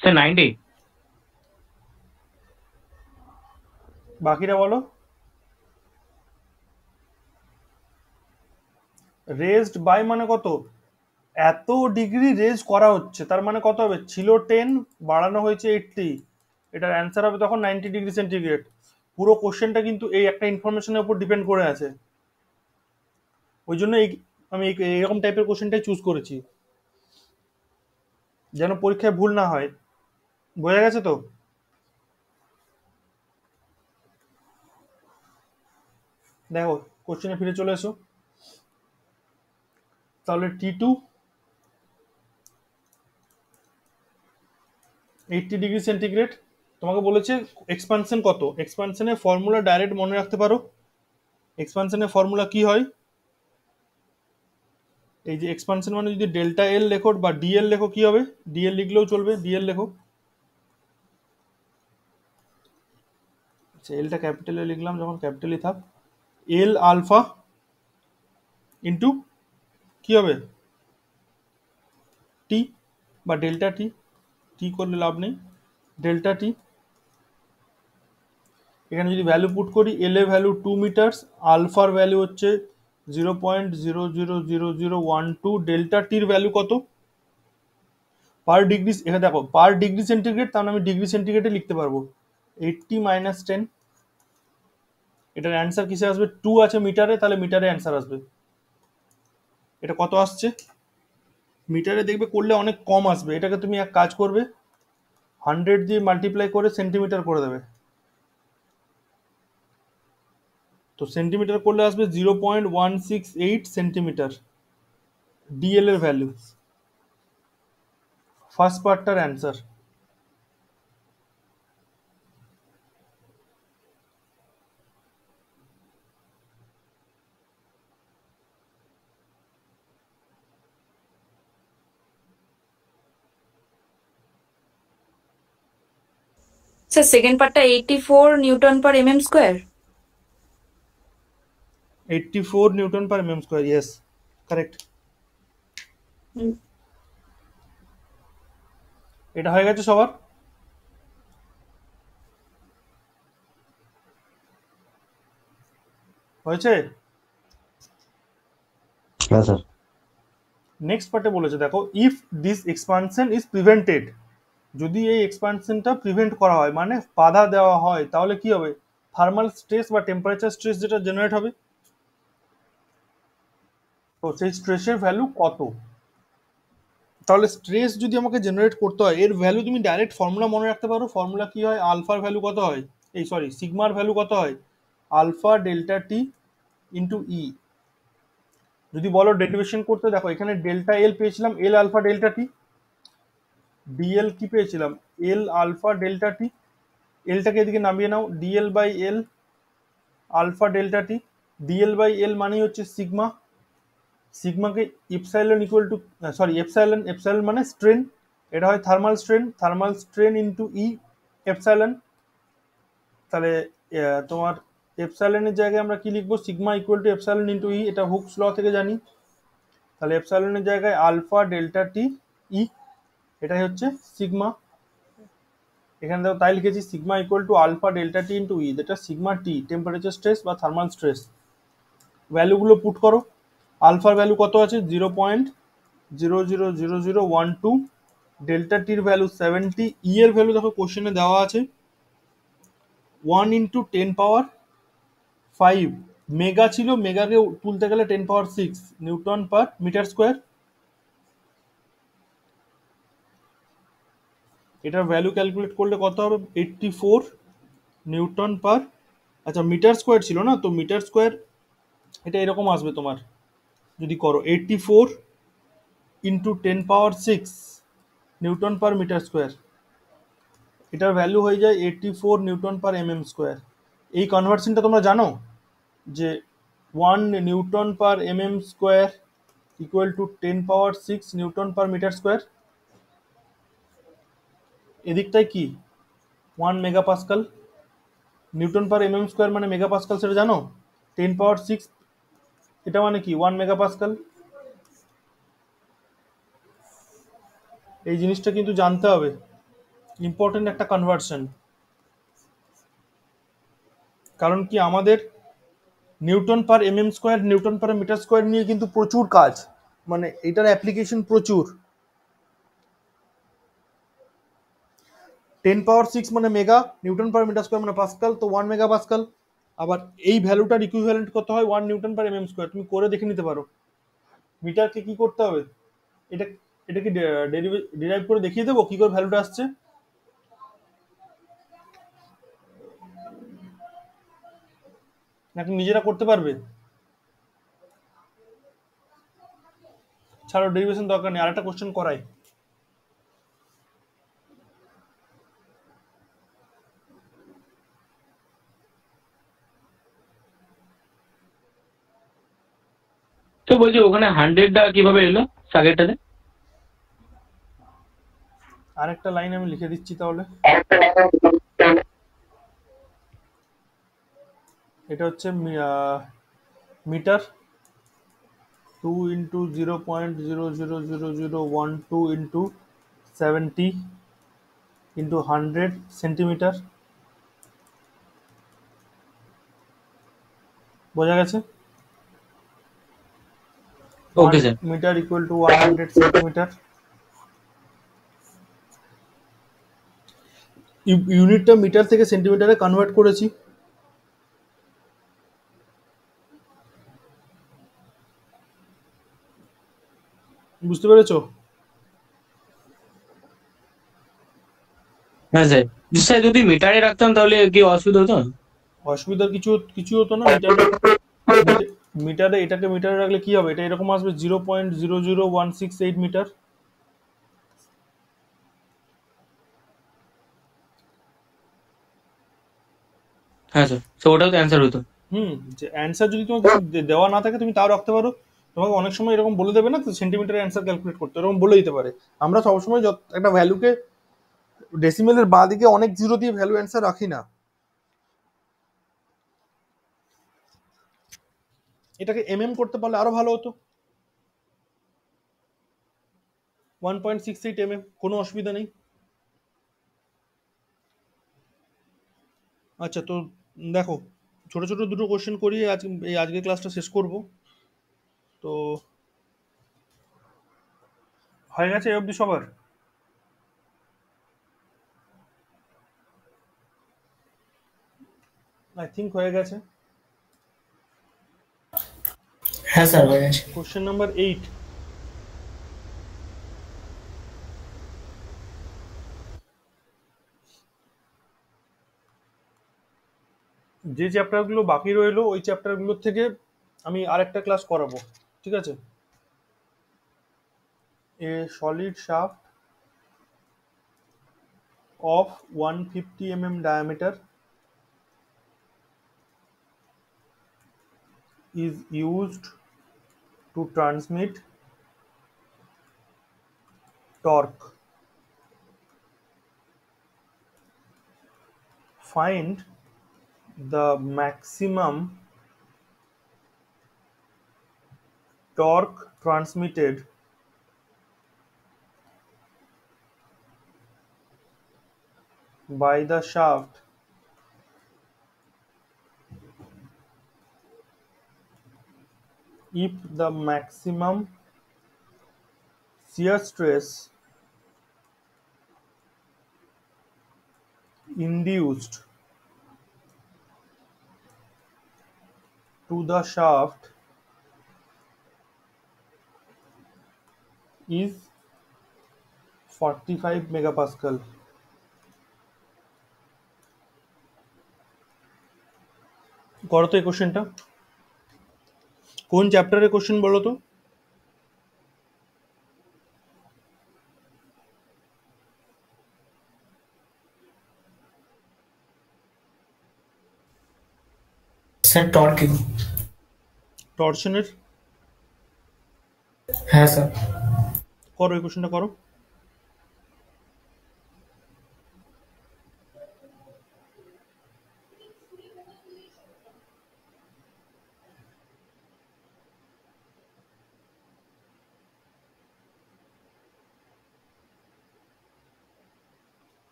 স্যার বাকিরা বলো রেজড বাই মানে কত এত ডিগ্রি রেজ করা হচ্ছে তার মানে কত হবে ছিল টেন বাড়ানো হয়েছে এইটটি এটার অ্যান্সার হবে তখন নাইনটি ডিগ্রি সেন্টিগ্রেড পুরো কোশ্চেনটা কিন্তু এই একটা ইনফরমেশনের উপর ডিপেন্ড করে আছে ওই জন্য এই আমি এরকম টাইপের কোশ্চেনটাই চুজ করেছি যেন পরীক্ষায় ভুল না হয় বোঝা গেছে তো দেখো কোশ্চেনে ফিরে চলে এসো তাহলে T two eighty degree centigrade তোমাকে বলেছে এক্সপানশন কত এক্সপানশনের ফর্মুলা ডাইরেক্ট মনে রাখতে পারো এক্সপানশনের ফর্মুলা কি হয় এই যে এক্সপানশন মানে যদি ডেল্টা এল লেখো বা ডিএল লেখো কি হবে ডিএল লিখলেও চলবে ডিএল লেখো আচ্ছা এলটা ক্যাপিটালে লিখলাম যখন ক্যাপিটালই e থাক এল আলফা ইন্টু কী হবে টি বা ডেল্টা টি কি করলে লাভ নেই ডেল্টা টি এখানে যদি ভ্যালু পুট করি এল এ ভ্যালু টু মিটার্স আলফার ভ্যালু হচ্ছে zero point zero zero zero zero one two delta টির ভ্যালু কত পার ডিগ্রি এখানে দেখো পার ডিগ্রি সেন্টিগ্রেড তাহলে আমি ডিগ্রি সেন্টিগ্রেডে লিখতে পারবো এইটটি মাইনাস টেন এটার অ্যান্সার কিসে আসবে টু আছে মিটারে তাহলে মিটারে অ্যান্সার আসবে এটা কত আসছে মিটারে দেখবে করলে অনেক কম আসবে এটাকে তুমি এক কাজ করবে হান্ড্রেড দিয়ে মাল্টিপ্লাই করে সেন্টিমিটার করে দেবে তো সেন্টিমিটার করলে আসবে zero point one six eight centimetre DL এর ভ্যালু ফার্স্ট পার্টটার অ্যান্সার স্যার সেকেন্ড পার্টটা eighty four newton per M M square 84 newton per mm square yes correct hmm. এটা হয়ে গেছে সবার হয়েছে হ্যাঁ স্যার নেক্সট পার্টে বলেছে দেখো if this expansion is prevented যদি এই এক্সপানশনটা প্রিভেন্ট করা হয় মানে বাধা দেওয়া হয় তাহলে কি হবে থার্মাল স্ট্রেস বা টেম্পারেচার স্ট্রেস যেটা জেনারেট হবে তো সেই স্ট্রেসের ভ্যালু কত তাহলে স্ট্রেস যদি আমাকে জেনারেট করতে হয় এর ভ্যালু তুমি ডাইরেক্ট ফর্মুলা মনে রাখতে পারো ফর্মুলা কি হয় আলফার ভ্যালু কত হয় এই সরি সিগমার ভ্যালু কত হয় alpha delta T into E যদি বলো ডেরিভেশন করতে দেখো এখানে ডেল্টা এল পেয়েছিলাম L alpha delta T DL কি পেয়েছিলাম এল আলফা ডেল্টা টি এলটাকে এদিকে নামিয়ে নাও DL by L alpha delta T DL by L মানেই হচ্ছে সিগমা সিগমাকে epsilon equal to sorry epsilon epsilon মানে স্ট্রেন এটা হয় thermal strain thermal strain into E epsilon তাহলে তোমার এপসাইলনের জায়গায় আমরা কি লিখবো sigma equal to epsilon into E এটা হুকস ল থেকে জানি তাহলে এপসাইলনের জায়গায় আলফা ডেল্টা টি ই এটাই হচ্ছে সিগমা এখানে দেখো তাই লিখেছি sigma equal to alpha delta T into E যেটা সিগমা টি টেম্পারেচার স্ট্রেস বা থার্মাল স্ট্রেস ভ্যালুগুলো পুট করো আলফার ভ্যালু কত আছে zero point zero zero zero zero one two delta টির ভ্যালু সেভেন্টি ই এর ভ্যালু দেখো কোশ্চেনে দেওয়া আছে one into ten power five mega ছিল মেগাকে তুলতে গেলে ten power six newton per metre square এটার ভ্যালু ক্যালকুলেট করলে কত হবে এইট্টি ফোর নিউটন পার আচ্ছা মিটার স্কোয়ার ছিল না তো মিটার স্কোয়ার এটা এরকম আসবে তোমার যদি করো eighty four into ten power six newton per metre square এটার ভ্যালু হয়ে যায় eighty four newton per M M square এই কনভার্সনটা তোমরা জানো যে one newton per M M square equal to ten power six newton per metre square এদিকটায় কি one mega pascal newton per mm mm square মানে মেগা পাসকাল সেটা জানো টেন পাওয়ার সিক্স এটা মানে কি ওয়ান মেগা পাসকাল এই জিনিসটা কিন্তু জানতে হবে ইম্পর্টেন্ট একটা কনভার্সন কারণ কি আমাদের newton per mm mm square newton per metre square নিয়ে কিন্তু প্রচুর কাজ মানে এটার অ্যাপ্লিকেশন প্রচুর টেন পাওয়ার সিক্স মানে mega newton per metre square মানে পাস্কাল তো ওয়ান মেগা পাসকাল আবার এই ভ্যালুটার ইকুইভ্যালেন্ট করতে হয় one newton per m square তুমি করে দেখে নিতে পারো মিটারকে কি করতে হবে এটা এটা কি ডিরাইভ করে দেখিয়ে দেবো কি করে ভ্যালুটা আসছে নাকি নিজেরা করতে পারবে ছাড়ো ডেরিভেশন দরকার নেই আরেকটা কোশ্চেন করাই বলছি ওখানে হান্ড্রেডটা কিভাবে এলো সাগেরটাতে আরেকটা লাইন আমি লিখে দিচ্ছি তাহলে এটা হচ্ছে metre two into zero point zero zero zero zero one two into seventy into hundred centimetre বোঝা গেছে okay sir metre equal to 100 centimetre ইউনিটটা মিটার থেকে সেন্টিমিটারে কনভার্ট করেছি বুঝতে পেরেছো হ্যাঁ স্যার স্যার যদি মিটারে রাখতাম তাহলে কি অসুবিধা হতো অসুবিধা কিছু কিছু হতো না মিটার মিটারে এটাকে মিটারে রাখলে কি হবে এটা এরকম আসবে zero point zero zero one six eight metre হ্যাঁ স্যার হুম যে অ্যান্সার যদি দেওয়া না থাকে তুমি তাও রাখতে পারো তোমাকে অনেক সময় এরকম বলে দেবে না তো অ্যান্সার ক্যালকুলেট এরকম দিতে পারে আমরা সবসময় যত একটা ভ্যালুকে ডেসিমেলের বাঁ দিকে অনেক জিরো দিয়ে ভ্যালু অ্যান্সার রাখি না এটাকে এম এম করতে পারলে আরও ভালো হতো one point six eight M M কোনো অসুবিধা নেই আচ্ছা তো দেখো ছোট ছোট দুটো কোশ্চেন করি আজ এই আজকে ক্লাসটা শেষ করব তো হয়ে গেছে এই অবধি সবার আই থিঙ্ক হয়ে গেছে হ্যাঁ স্যার হয়ে গেছে কোশ্চেন নাম্বার এইট যে চ্যাপ্টারগুলো বাকি রইলো ওই চ্যাপ্টারগুলোর থেকে আমি আরেকটা ক্লাস করাবো ঠিক আছে a solid shaft of one fifty M M diameter is used to transmit torque. Find the maximum torque transmitted by the shaft if the maximum shear stress induced to the shaft is 45 megapascal করো তো এই কোশ্চেনটা কোন চ্যাপ্টারে question বলো তো sir টর্কিং টর্শনের হ্যাঁ sir করো এই কোশ্চেনটা করো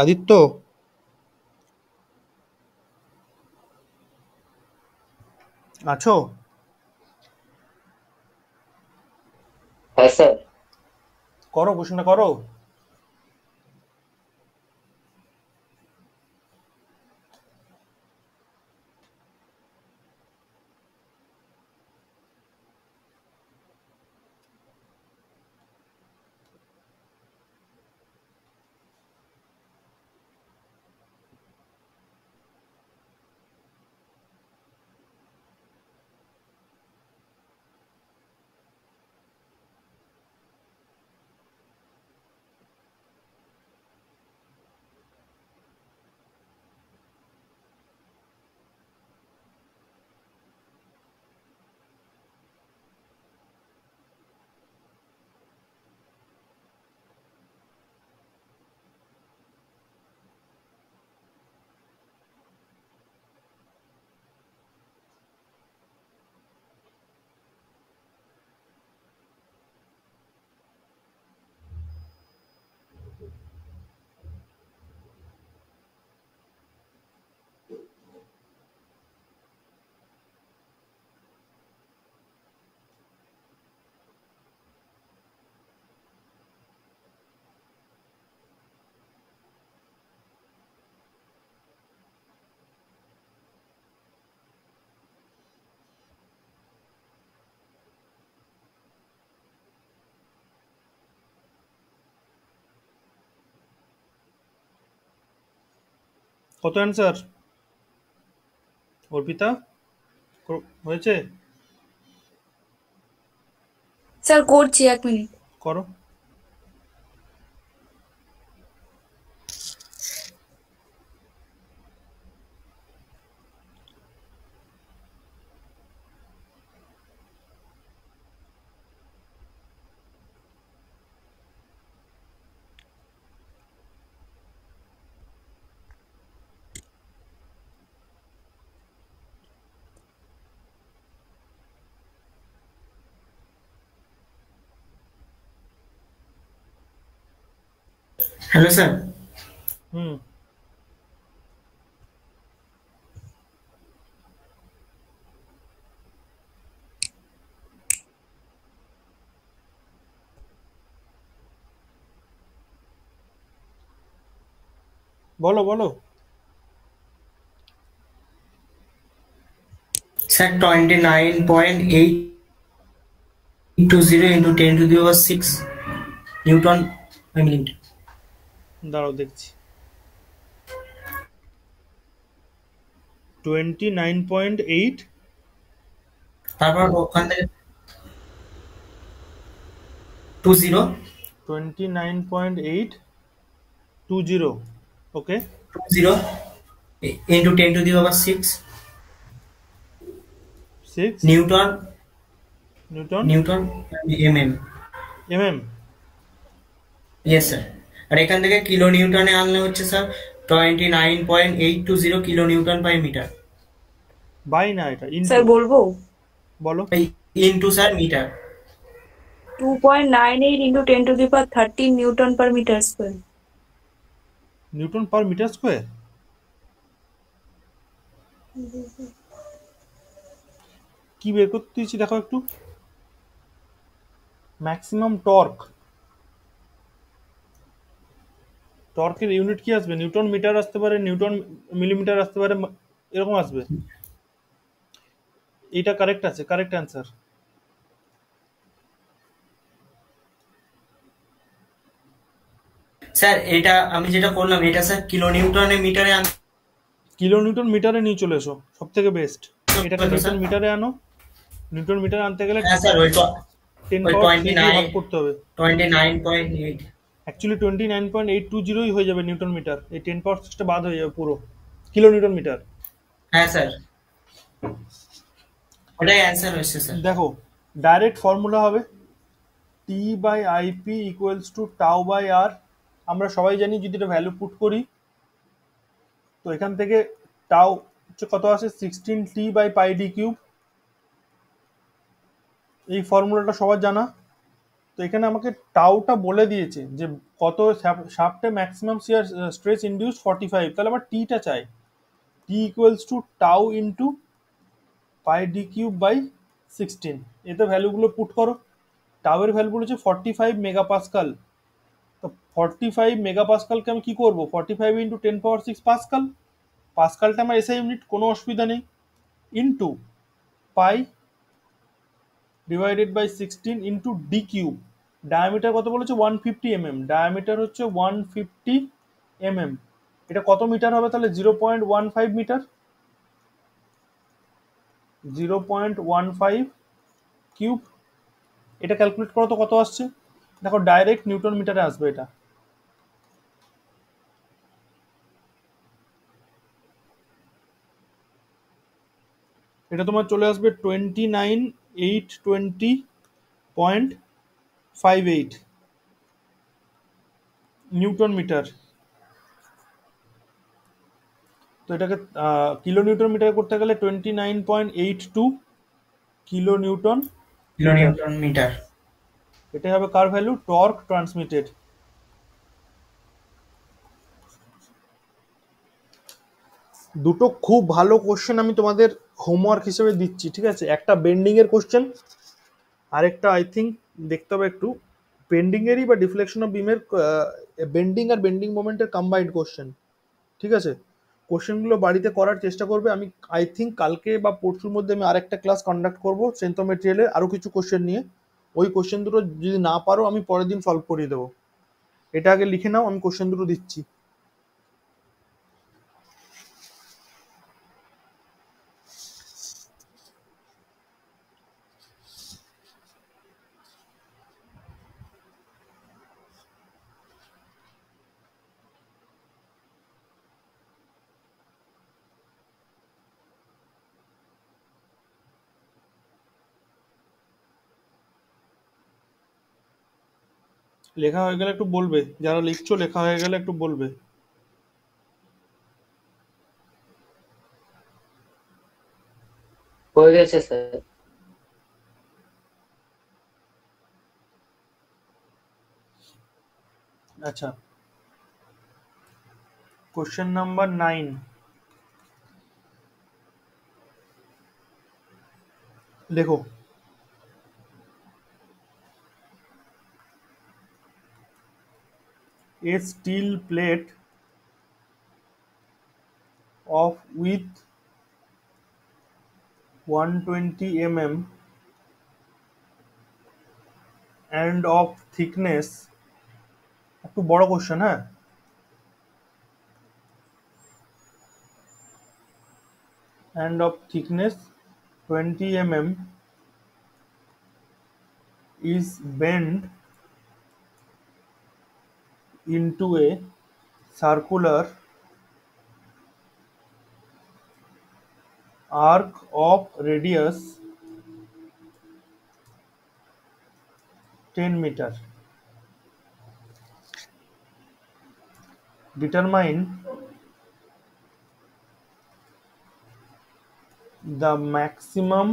আদিত্য আছো হ্যাঁ, করো প্রশ্ন করো কত অ্যান্সার অর্পিতা হয়েছে স্যার করছি এক মিনিট করো হ্যালো স্যার হুম বলো বলো sir twenty nine point eight two zero into ten to the power six newton দাঁড়াও দেখছি টোয়েন্টি নাইন পয়েন্ট এইট তারপর ওখান থেকে two zero twenty nine point eight two zero okay two zero into ten to the power six six newton newton newton M M M M yes sir আর এখান থেকে kilo নিউটনে আনলে হচ্ছে sir twenty nine point eight two zero kilo newton pi metre by না এটা sir বলবো বলো into sir metre two point eight into ten to the power thirteen newton per metre square newton per metre square কি বের করতেছি দেখো একটু maximum torque টর্কের unit কি আসবে নিউটন মিটার আসতে পারে নিউটন মিলিমিটার আসতে পারে এরকম আসবে এটা কারেক্ট আছে কারেক্ট অ্যান্সার স্যার এটা আমি যেটা করলাম এটা স্যার কিলো নিউটনে মিটারে আন কিলো নিউটন মিটারে নিয়ে চলে এসো সব থেকে বেস্ট এটা নিউটন মিটারে আনো নিউটন মিটার আনতে গেলে হ্যাঁ, স্যার ওই 10 করতে হবে 29.8 actually twenty nine point eight two জিরোই হয়ে যাবে নিউটন মিটার এই টেন পাওয়ার সিক্সটা বাদ হয়ে যাবে পুরো কিলো নিউটন মিটার হ্যাঁ স্যার ওটাই অ্যান্সার হয়েছে স্যার দেখো ডাইরেক্ট ফর্মুলা হবে T by IP equals to tau by আর আমরা সবাই জানি যদি এটা ভ্যালু পুট করি তো এখান থেকে টাও হচ্ছে কত আসে sixteen T by pi D cube এই ফর্মুলাটা সবার জানা তো এখানে আমাকে টাউটা বলে দিয়েছে যে কত সাপটা maximum shear stress induce forty five তাহলে আমার টিটা চাই T equals to tau into pi D cube by sixteen এতে ভ্যালুগুলো পুট করো টাউয়ের ভ্যালুগুলো হচ্ছে ফর্টি ফাইভ মেগাপাসকাল তো ফর্টি ফাইভ মেগাপাসকালকে আমি কী করবো forty five into ten power six pascal পাসকালটা আমার এসআই ইউনিট কোনো অসুবিধা নেই into pi divided by sixteen into D cube diameter কত বলেছে ওয়ান ফিফটি এমএম ডায়ামিটার হচ্ছে ওয়ান ফিফটি এমএম এটা কত মিটার হবে তাহলে zero point one five metre zero point one five cube এটা ক্যালকুলেট করো তো কত আসছে দেখো ডাইরেক্ট নিউটন মিটারে আসবে এটা এটা তোমার চলে আসবে twenty nine eight twenty point five eight newton metre তো এটাকে কিলো নিউটন মিটার করতে গেলে twenty nine point eight two kilo newton kilo newton metre এটাই হবে কার ভ্যালু টর্ক ট্রান্সমিটেড দুটো খুব ভালো কোশ্চেন আমি তোমাদের হোমওয়ার্ক হিসেবে দিচ্ছি ঠিক আছে একটা বেন্ডিং এর কোশ্চেন আরেকটা আই থিঙ্ক দেখতে হবে একটু এরই বা ডিফ্লেকশন অফ বিমের বেন্ডিং আর বেন্ডিং মোমেন্টের কম্বাইন্ড কোশ্চেন ঠিক আছে কোশ্চেনগুলো বাড়িতে করার চেষ্টা করবে আমি আই থিঙ্ক কালকে বা পরশুর মধ্যে আমি আরেকটা ক্লাস কন্ডাক্ট করবো সেন্থ মেটেরিয়ালের আরও কিছু কোশ্চেন নিয়ে ওই কোশ্চেন দুটো যদি না পারো আমি পরের দিন সলভ করিয়ে দেবো এটা আগে লিখে নাও আমি কোশ্চেন দুটো দিচ্ছি লেখা হয়ে গেলে একটু বলবে যারা লিখছো লেখা হয়ে গেলে একটু বলবে কই গেছে স্যার আচ্ছা क्वेश्चन नंबर 9 লেখো a steel plate of width 120 mm and of thickness একটু বড় কোশ্চেন হ্যাঁ and of thickness 20 mm is bent into a circular arc of radius 10 meter determine the maximum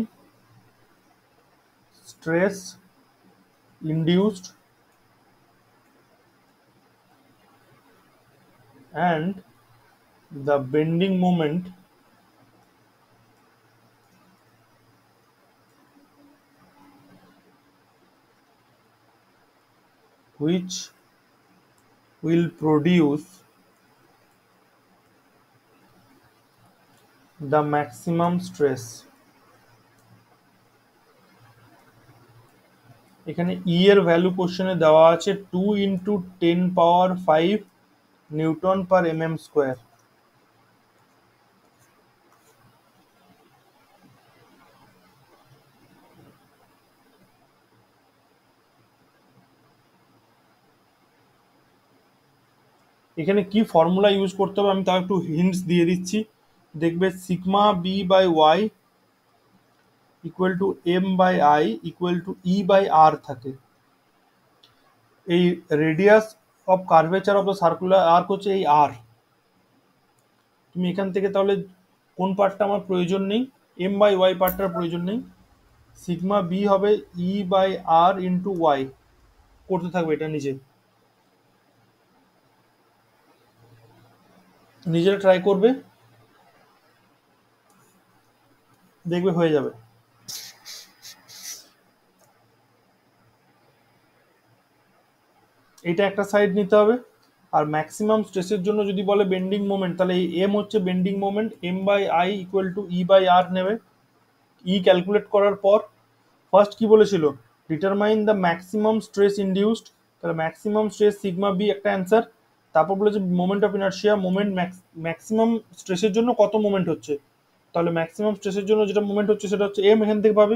stress induced and the bending moment which will produce the maximum stress এখানে ই এর value কোশ্চেনে দেওয়া আছে two into ten power five newton per M M square এখানে কি formula use করতে হবে আমি তাও একটু হিন্টস দিয়ে দিচ্ছি দেখবে sigma B by Y equal to M by I equal to E by R থাকে এই radius of curvature of the circular arc হচ্ছে এই আর তুমি এখান থেকে তাহলে কোন পার্টটা আমার প্রয়োজন নেই এম বাই ওয়াই পার্টটার প্রয়োজন নেই সিগমা বি হবে E by R into Y করতে থাকবে এটা নিজে নিজেরা ট্রাই করবে দেখবে হয়ে যাবে এটা একটা সাইড নিতে হবে আর ম্যাক্সিমাম স্ট্রেসের জন্য যদি বলে বেন্ডিং মোমেন্ট তাহলে এই এম হচ্ছে bending moment M by I equal to E by R নেবে ই e ক্যালকুলেট করার পর ফার্স্ট কি বলেছিল determine the maximum stress induced তাহলে ম্যাক্সিমাম স্ট্রেস সিগমা বি একটা অ্যান্সার তারপর বলেছে moment of inertia moment maximum স্ট্রেসের জন্য কত মোমেন্ট হচ্ছে তাহলে ম্যাক্সিমাম স্ট্রেসের জন্য যেটা মোমেন্ট হচ্ছে সেটা হচ্ছে এম এখান থেকে পাবে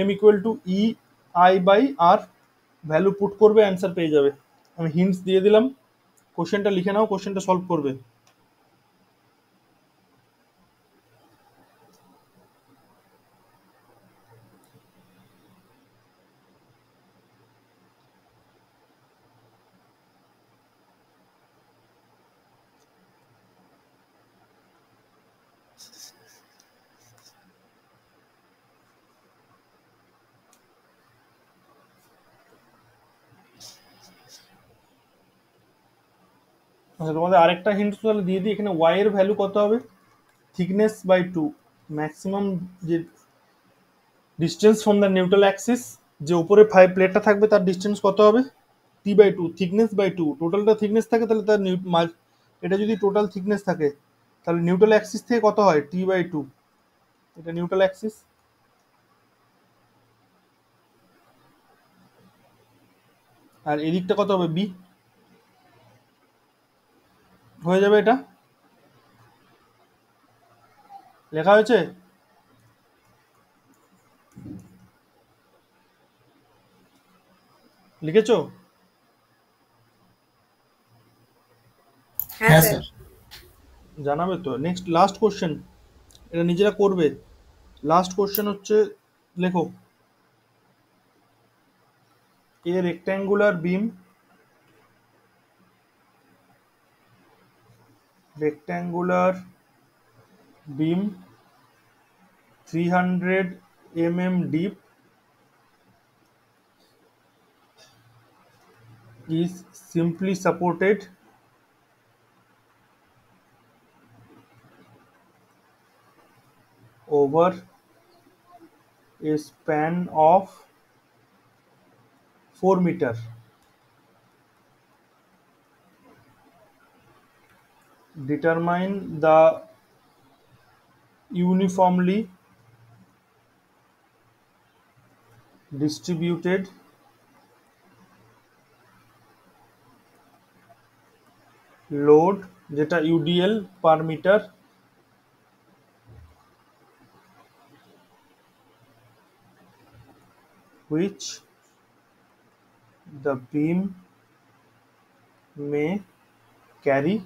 M equal to E I by R value put করবে অ্যান্সার পেয়ে যাবে আমি হিন্টস দিয়ে দিলাম কোশ্চেনটা লিখে নাও কোশ্চেনটা সলভ করবে আচ্ছা তোমাদের আরেকটা হিন্ট তাহলে দিয়ে দিই এখানে ওয়াই এর ভ্যালু কত হবে থিকনেস বাই টু ম্যাক্সিমাম যে distance from the neutral axis যে উপরে ফাইভ প্লেটটা থাকবে তার ডিস্টেন্স কত হবে T by two thickness by two টোটালটা থিকনেস থাকে তাহলে তার এটা যদি টোটাল থিকনেস থাকে তাহলে নিউট্রাল অ্যাক্সিস থেকে কত হয় টি বাই টু এটা নিউট্রাল অ্যাক্সিস আর এদিকটা কত হবে বি হয়ে যাবে এটা লেখা হয়েছে লিখেছো হ্যাঁ, হ্যাঁ জানাবে তো নেক্সট লাস্ট কোশ্চেন এটা নিজেরা করবে লাস্ট কোশ্চেন হচ্ছে লেখো a rectangular beam rectangular beam 300 mm deep is simply supported over a span of 4 meter Determine the uniformly distributed load data udl per meter which the beam may carry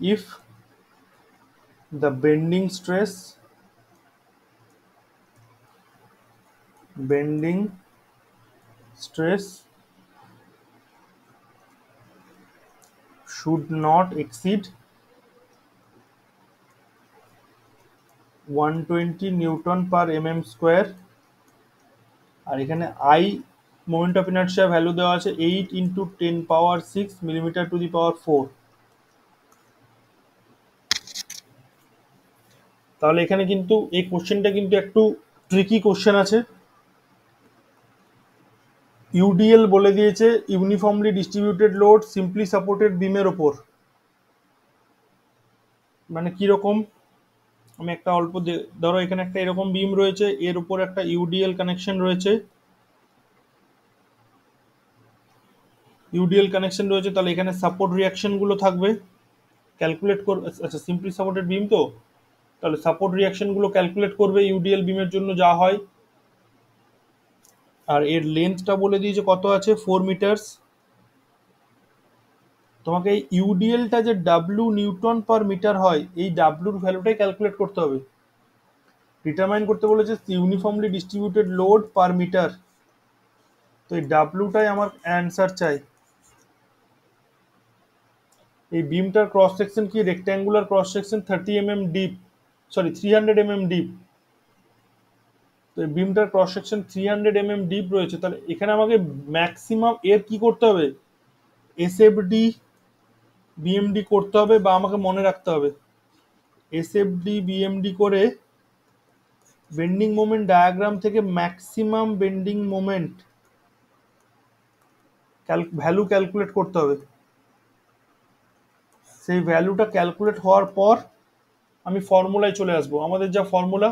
if the bending stress bending stress should not exceed 120 newton per M M square আর এখানে I moment of inertia value দেওয়া আছে eight into ten power six millimetre to the power four তাহলে এখানে কিন্তু এই কোশ্চেনটা কিন্তু একটু ট্রিকি কোশ্চেন আছে ইউডিএল বলে দিয়েছে uniformly distributed load simply supported বিমের ওপর মানে কীরকম আমি একটা অল্প ধরো এখানে একটা এরকম বিম রয়েছে এর উপর একটা ইউডিএল কানেকশন রয়েছে ইউডিএল কানেকশন রয়েছে তাহলে এখানে সাপোর্ট রিয়াকশনগুলো থাকবে ক্যালকুলেট কর আচ্ছা সিম্পলি সাপোর্টেড বিম তো তাহলে সাপোর্ট গুলো ক্যালকুলেট করবে ইউডিএল বিমের জন্য যা হয় আর এর লেন্থটা বলে দিয়েছে কত আছে ফোর মিটারস তোমাকে এই ইউডিএলটা যে ডাব্লু নিউটন পার মিটার হয় এই ডাব্লুর ভ্যালুটাই ক্যালকুলেট করতে হবে ডিটারমাইন করতে বলেছে uniformly distributed load per metre তো এই ডাব্লুটাই আমার অ্যান্সার চাই এই বিমটার ক্রস সেকশন কি rectangular cross section thirty M M deep sorry three hundred M M deep তো বিমটার cross section three hundred M M deep রয়েছে তাহলে এখানে আমাকে ম্যাক্সিমাম এর কি করতে হবে ডি বিএমডি করতে হবে বা আমাকে মনে রাখতে হবে এসএফডি বিএমডি করে বেন্ডিং মোমেন্ট ডায়াগ্রাম থেকে maximum bending moment value calculate করতে হবে সেই ভ্যালুটা ক্যালকুলেট হওয়ার পর আমি ফর্মুলায় চলে আসব আমাদের যা formula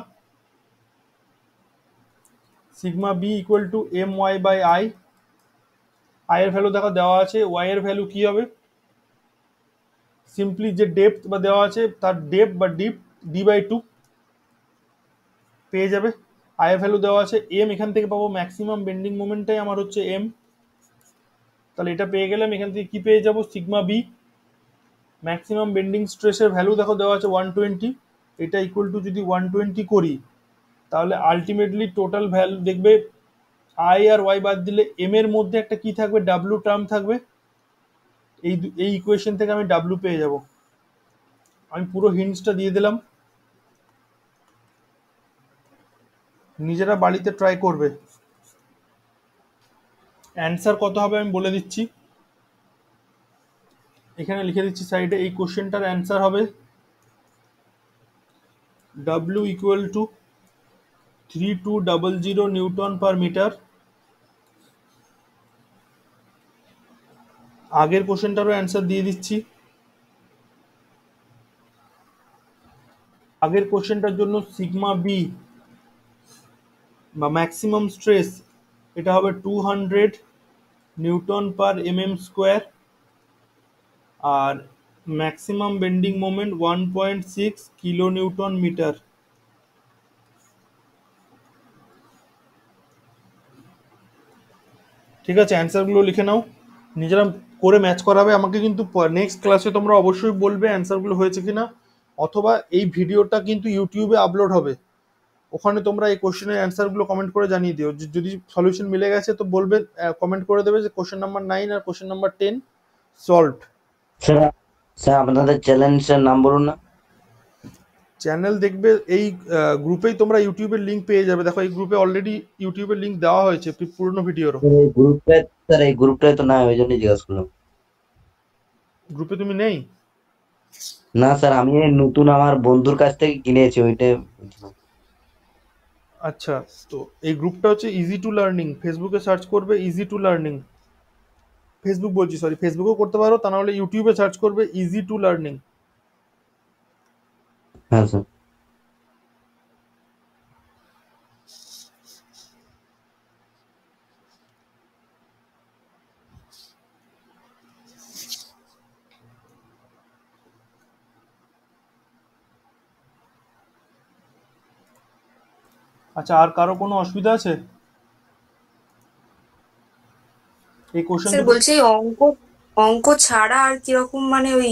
sigma B equal to M Y by I I এর ভ্যালু দেখা দেওয়া আছে ওয়াই এর ভ্যালু কি হবে সিম্পলি যে ডেপথ বা দেওয়া আছে তার ডেপ বা ডিপ ডি বাই টু পেয়ে যাবে আই এর ভ্যালু দেওয়া আছে এম এখান থেকে পাবো ম্যাক্সিমাম বেন্ডিং মোমেন্টটাই আমার হচ্ছে এম তাহলে এটা পেয়ে গেলাম এখান থেকে কি পেয়ে যাবো সিগমা বি ম্যাক্সিমাম বেন্ডিং স্ট্রেসের ভ্যালু দেখো দেওয়া আছে ওয়ান টোয়েন্টি এটা ইকুয়াল টু যদি ওয়ান টোয়েন্টি করি তাহলে আলটিমেটলি টোটাল ভ্যালু দেখবে আই আর ওয়াই বাদ দিলে এম এর মধ্যে একটা কি থাকবে ডাব্লু টার্ম থাকবে এই এই ইকুয়েশন থেকে আমি ডাব্লু পেয়ে যাব আমি পুরো হিন্টসটা দিয়ে দিলাম নিজেরা বাড়িতে ট্রাই করবে অ্যান্সার কত হবে আমি বলে দিচ্ছি এখানে লিখে দিচ্ছি সাইডে এই কোশ্চেনটার অ্যান্সার হবে W equal to three two double zero newton per metre আগের কোশ্চেনটারও অ্যান্সার দিয়ে দিচ্ছি আগের কোশ্চেনটার জন্য সিগমা বি বা ম্যাক্সিমাম স্ট্রেস এটা হবে two hundred newton per M M square আর maximum bending moment one point six kilo newton metre ঠিক আছে অ্যান্সারগুলো লিখে নাও নিজেরা করে ম্যাচ করাবে আমাকে কিন্তু নেক্সট ক্লাসে তোমরা অবশ্যই বলবে অ্যান্সারগুলো হয়েছে কি না অথবা এই ভিডিওটা কিন্তু ইউটিউবে আপলোড হবে ওখানে তোমরা এই কোশ্চেনের অ্যান্সারগুলো কমেন্ট করে জানিয়ে দিও যদি সলিউশন মিলে গেছে তো বলবে কমেন্ট করে দেবে যে কোশ্চেন নাম্বার নাইন আর question number ten solve sir sir আপনাদের চ্যানেলের নাম বলুন না চ্যানেল দেখবে এই গ্রুপেই তোমরা ইউটিউবের লিংক পেয়ে যাবে দেখো এই গ্রুপে অলরেডি ইউটিউবের লিংক দেওয়া হয়েছে পুরনো ভিডিওর এই গ্রুপটা স্যার এই গ্রুপটাই তো না ওই জন্যই জিজ্ঞেস করলাম গ্রুপে তুমি নেই না স্যার আমি নতুন আমার বন্ধুর কাছ থেকে কিনেছি ওইটা আচ্ছা তো এই গ্রুপটা হচ্ছে ইজি টু লার্নিং ফেসবুকে সার্চ করবে ইজি টু লার্নিং ফেসবুক বলছি সরি ফেসবুকও করতে পারো তা নাহলে ইউটিউবে সার্চ করবে ইজি টু লার্নিং হ্যাঁ স্যার আচ্ছা আর কারো কোনো অসুবিধা আছে এই কোশ্চেন স্যার বলছি অঙ্ক অঙ্ক ছাড়া আর কিরকম মানে ওই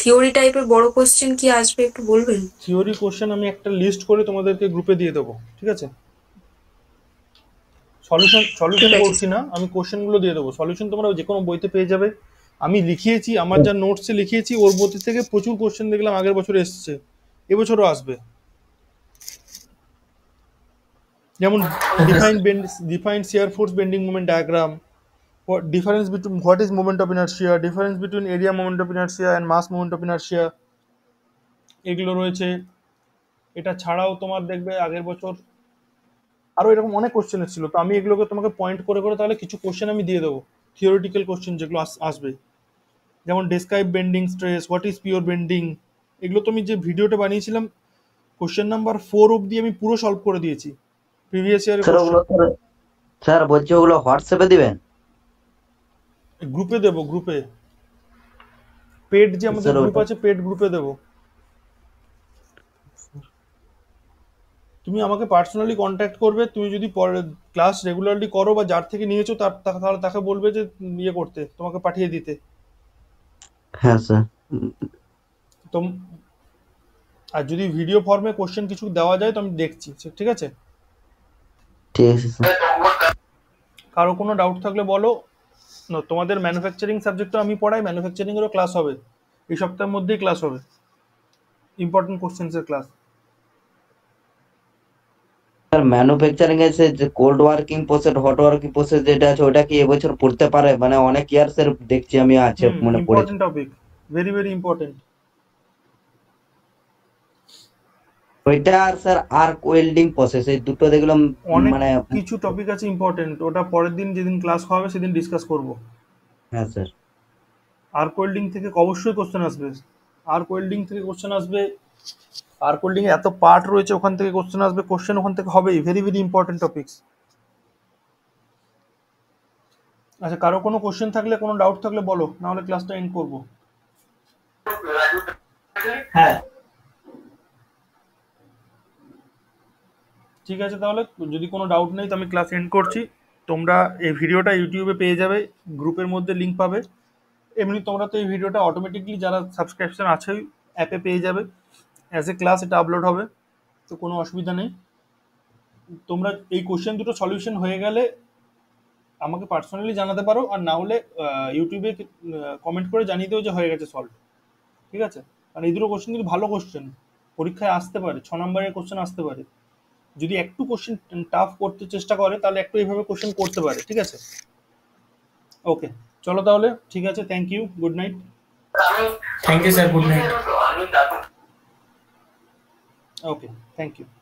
থিওরি টাইপের বড় কোশ্চেন কি আসবে একটু বলবেন থিওরি কোশ্চেন আমি একটা লিস্ট করে তোমাদেরকে গ্রুপে দিয়ে দেবো ঠিক আছে সলিউশন সলিউশন করছি না আমি কোশ্চেনগুলো দিয়ে দেবো সলিউশন তোমরা যে কোনো বইতে পেয়ে যাবে আমি লিখিয়েছি আমার যা নোটসে লিখিয়েছি ওর বইতে থেকে প্রচুর কোশ্চেন দেখলাম আগের বছর এসছে এবছরও আসবে যেমন define bend define shear force bending movement diagram what difference between what is moment of inertia difference between area moment of inertia and mass moment of inertia এগুলো রয়েছে এটা ছাড়াও তোমার দেখবে আগের বছর আরও এরকম অনেক কোশ্চেন ছিল তো আমি এগুলোকে তোমাকে পয়েন্ট করে করে তাহলে কিছু কোশ্চেন আমি দিয়ে দেবো থিওরিটিক্যাল কোশ্চেন যেগুলো আসবে যেমন describe bending stress what is pure bending এগুলো তো আমি যে ভিডিওটা বানিয়েছিলাম কোশ্চেন নাম্বার ফোর অব্দি আমি পুরো সলভ করে দিয়েছি প্রিভিয়াস ইয়ারের স্যার বলছি ওগুলো হোয়াটসঅ্যাপে দিবেন গ্রুপে দেব গ্রুপে পেড যে আমাদের গ্রুপ আছে পেড গ্রুপে দেব তুমি আমাকে পার্সোনালি কন্ট্যাক্ট করবে তুমি যদি ক্লাস রেগুলারলি করো বা যার থেকে নিয়েছো তার তাহলে তাকে বলবে যে ইয়ে করতে তোমাকে পাঠিয়ে দিতে হ্যাঁ স্যার তো আর যদি ভিডিও ফর্মে কোশ্চেন কিছু দেওয়া যায় তো আমি দেখছি ঠিক আছে ঠিক আছে স্যার কারো কোনো ডাউট থাকলে বলো নো তোমাদের ম্যানুফ্যাকচারিং সাবজেক্ট আমি পড়াই এরও ক্লাস হবে এই সপ্তাহের মধ্যেই ক্লাস হবে ইম্পর্টেন্ট কোশ্চেন্সের ক্লাস স্যার ম্যানুফ্যাকচারিং এর যে cold working process hot working process যেটা আছে ওটা কি এবছর পড়তে পারে মানে অনেক ইয়ার্স এর দেখছি আমি আছে মানে important topic very very important ওইটা আর স্যার আর্ক ওয়েল্ডিং প্রসেস এই দুটো দেখলাম মানে কিছু টপিক আছে ইম্পর্টেন্ট ওটা পরের দিন যেদিন ক্লাস হবে সেদিন ডিসকাস করব হ্যাঁ স্যার আর্ক ওয়েল্ডিং থেকে অবশ্যই কোশ্চেন আসবে আর্ক ওয়েল্ডিং থেকে কোশ্চেন আসবে আর্ক ওয়েল্ডিং এত পার্ট রয়েছে ওখান থেকে কোশ্চেন আসবে কোশ্চেন ওখান থেকে হবেই ভেরি ভেরি ইম্পর্টেন্ট টপিকস আচ্ছা কারো কোনো কোশ্চেন থাকলে কোনো ডাউট থাকলে বলো নাহলে ক্লাসটা এন্ড করবো হ্যাঁ ঠিক আছে তাহলে যদি কোনো ডাউট নেই তো আমি ক্লাস এন্ড করছি তোমরা এই ভিডিওটা ইউটিউবে পেয়ে যাবে গ্রুপের মধ্যে লিঙ্ক পাবে এমনি তোমরা তো এই ভিডিওটা অটোমেটিকলি যারা সাবস্ক্রিপশন আছে অ্যাপে পেয়ে যাবে অ্যাজ এ ক্লাস এটা আপলোড হবে তো কোনো অসুবিধা নেই তোমরা এই কোশ্চেন দুটো সলিউশন হয়ে গেলে আমাকে পার্সোনালি জানাতে পারো আর না হলে ইউটিউবে কমেন্ট করে জানিয়ে দেবো যে হয়ে গেছে সলভ ঠিক আছে কারণ এই দুটো কোশ্চেন কিন্তু ভালো কোশ্চেন পরীক্ষায় আসতে পারে ছ নম্বরের কোশ্চেন আসতে পারে যদি একটু কোশ্চেন টাফ করতে চেষ্টা করে তাহলে একটু এইভাবে কোশ্চেন করতে পারে ঠিক আছে ওকে চলো তাহলে ঠিক আছে thank you good night thank you sir good night okay thank you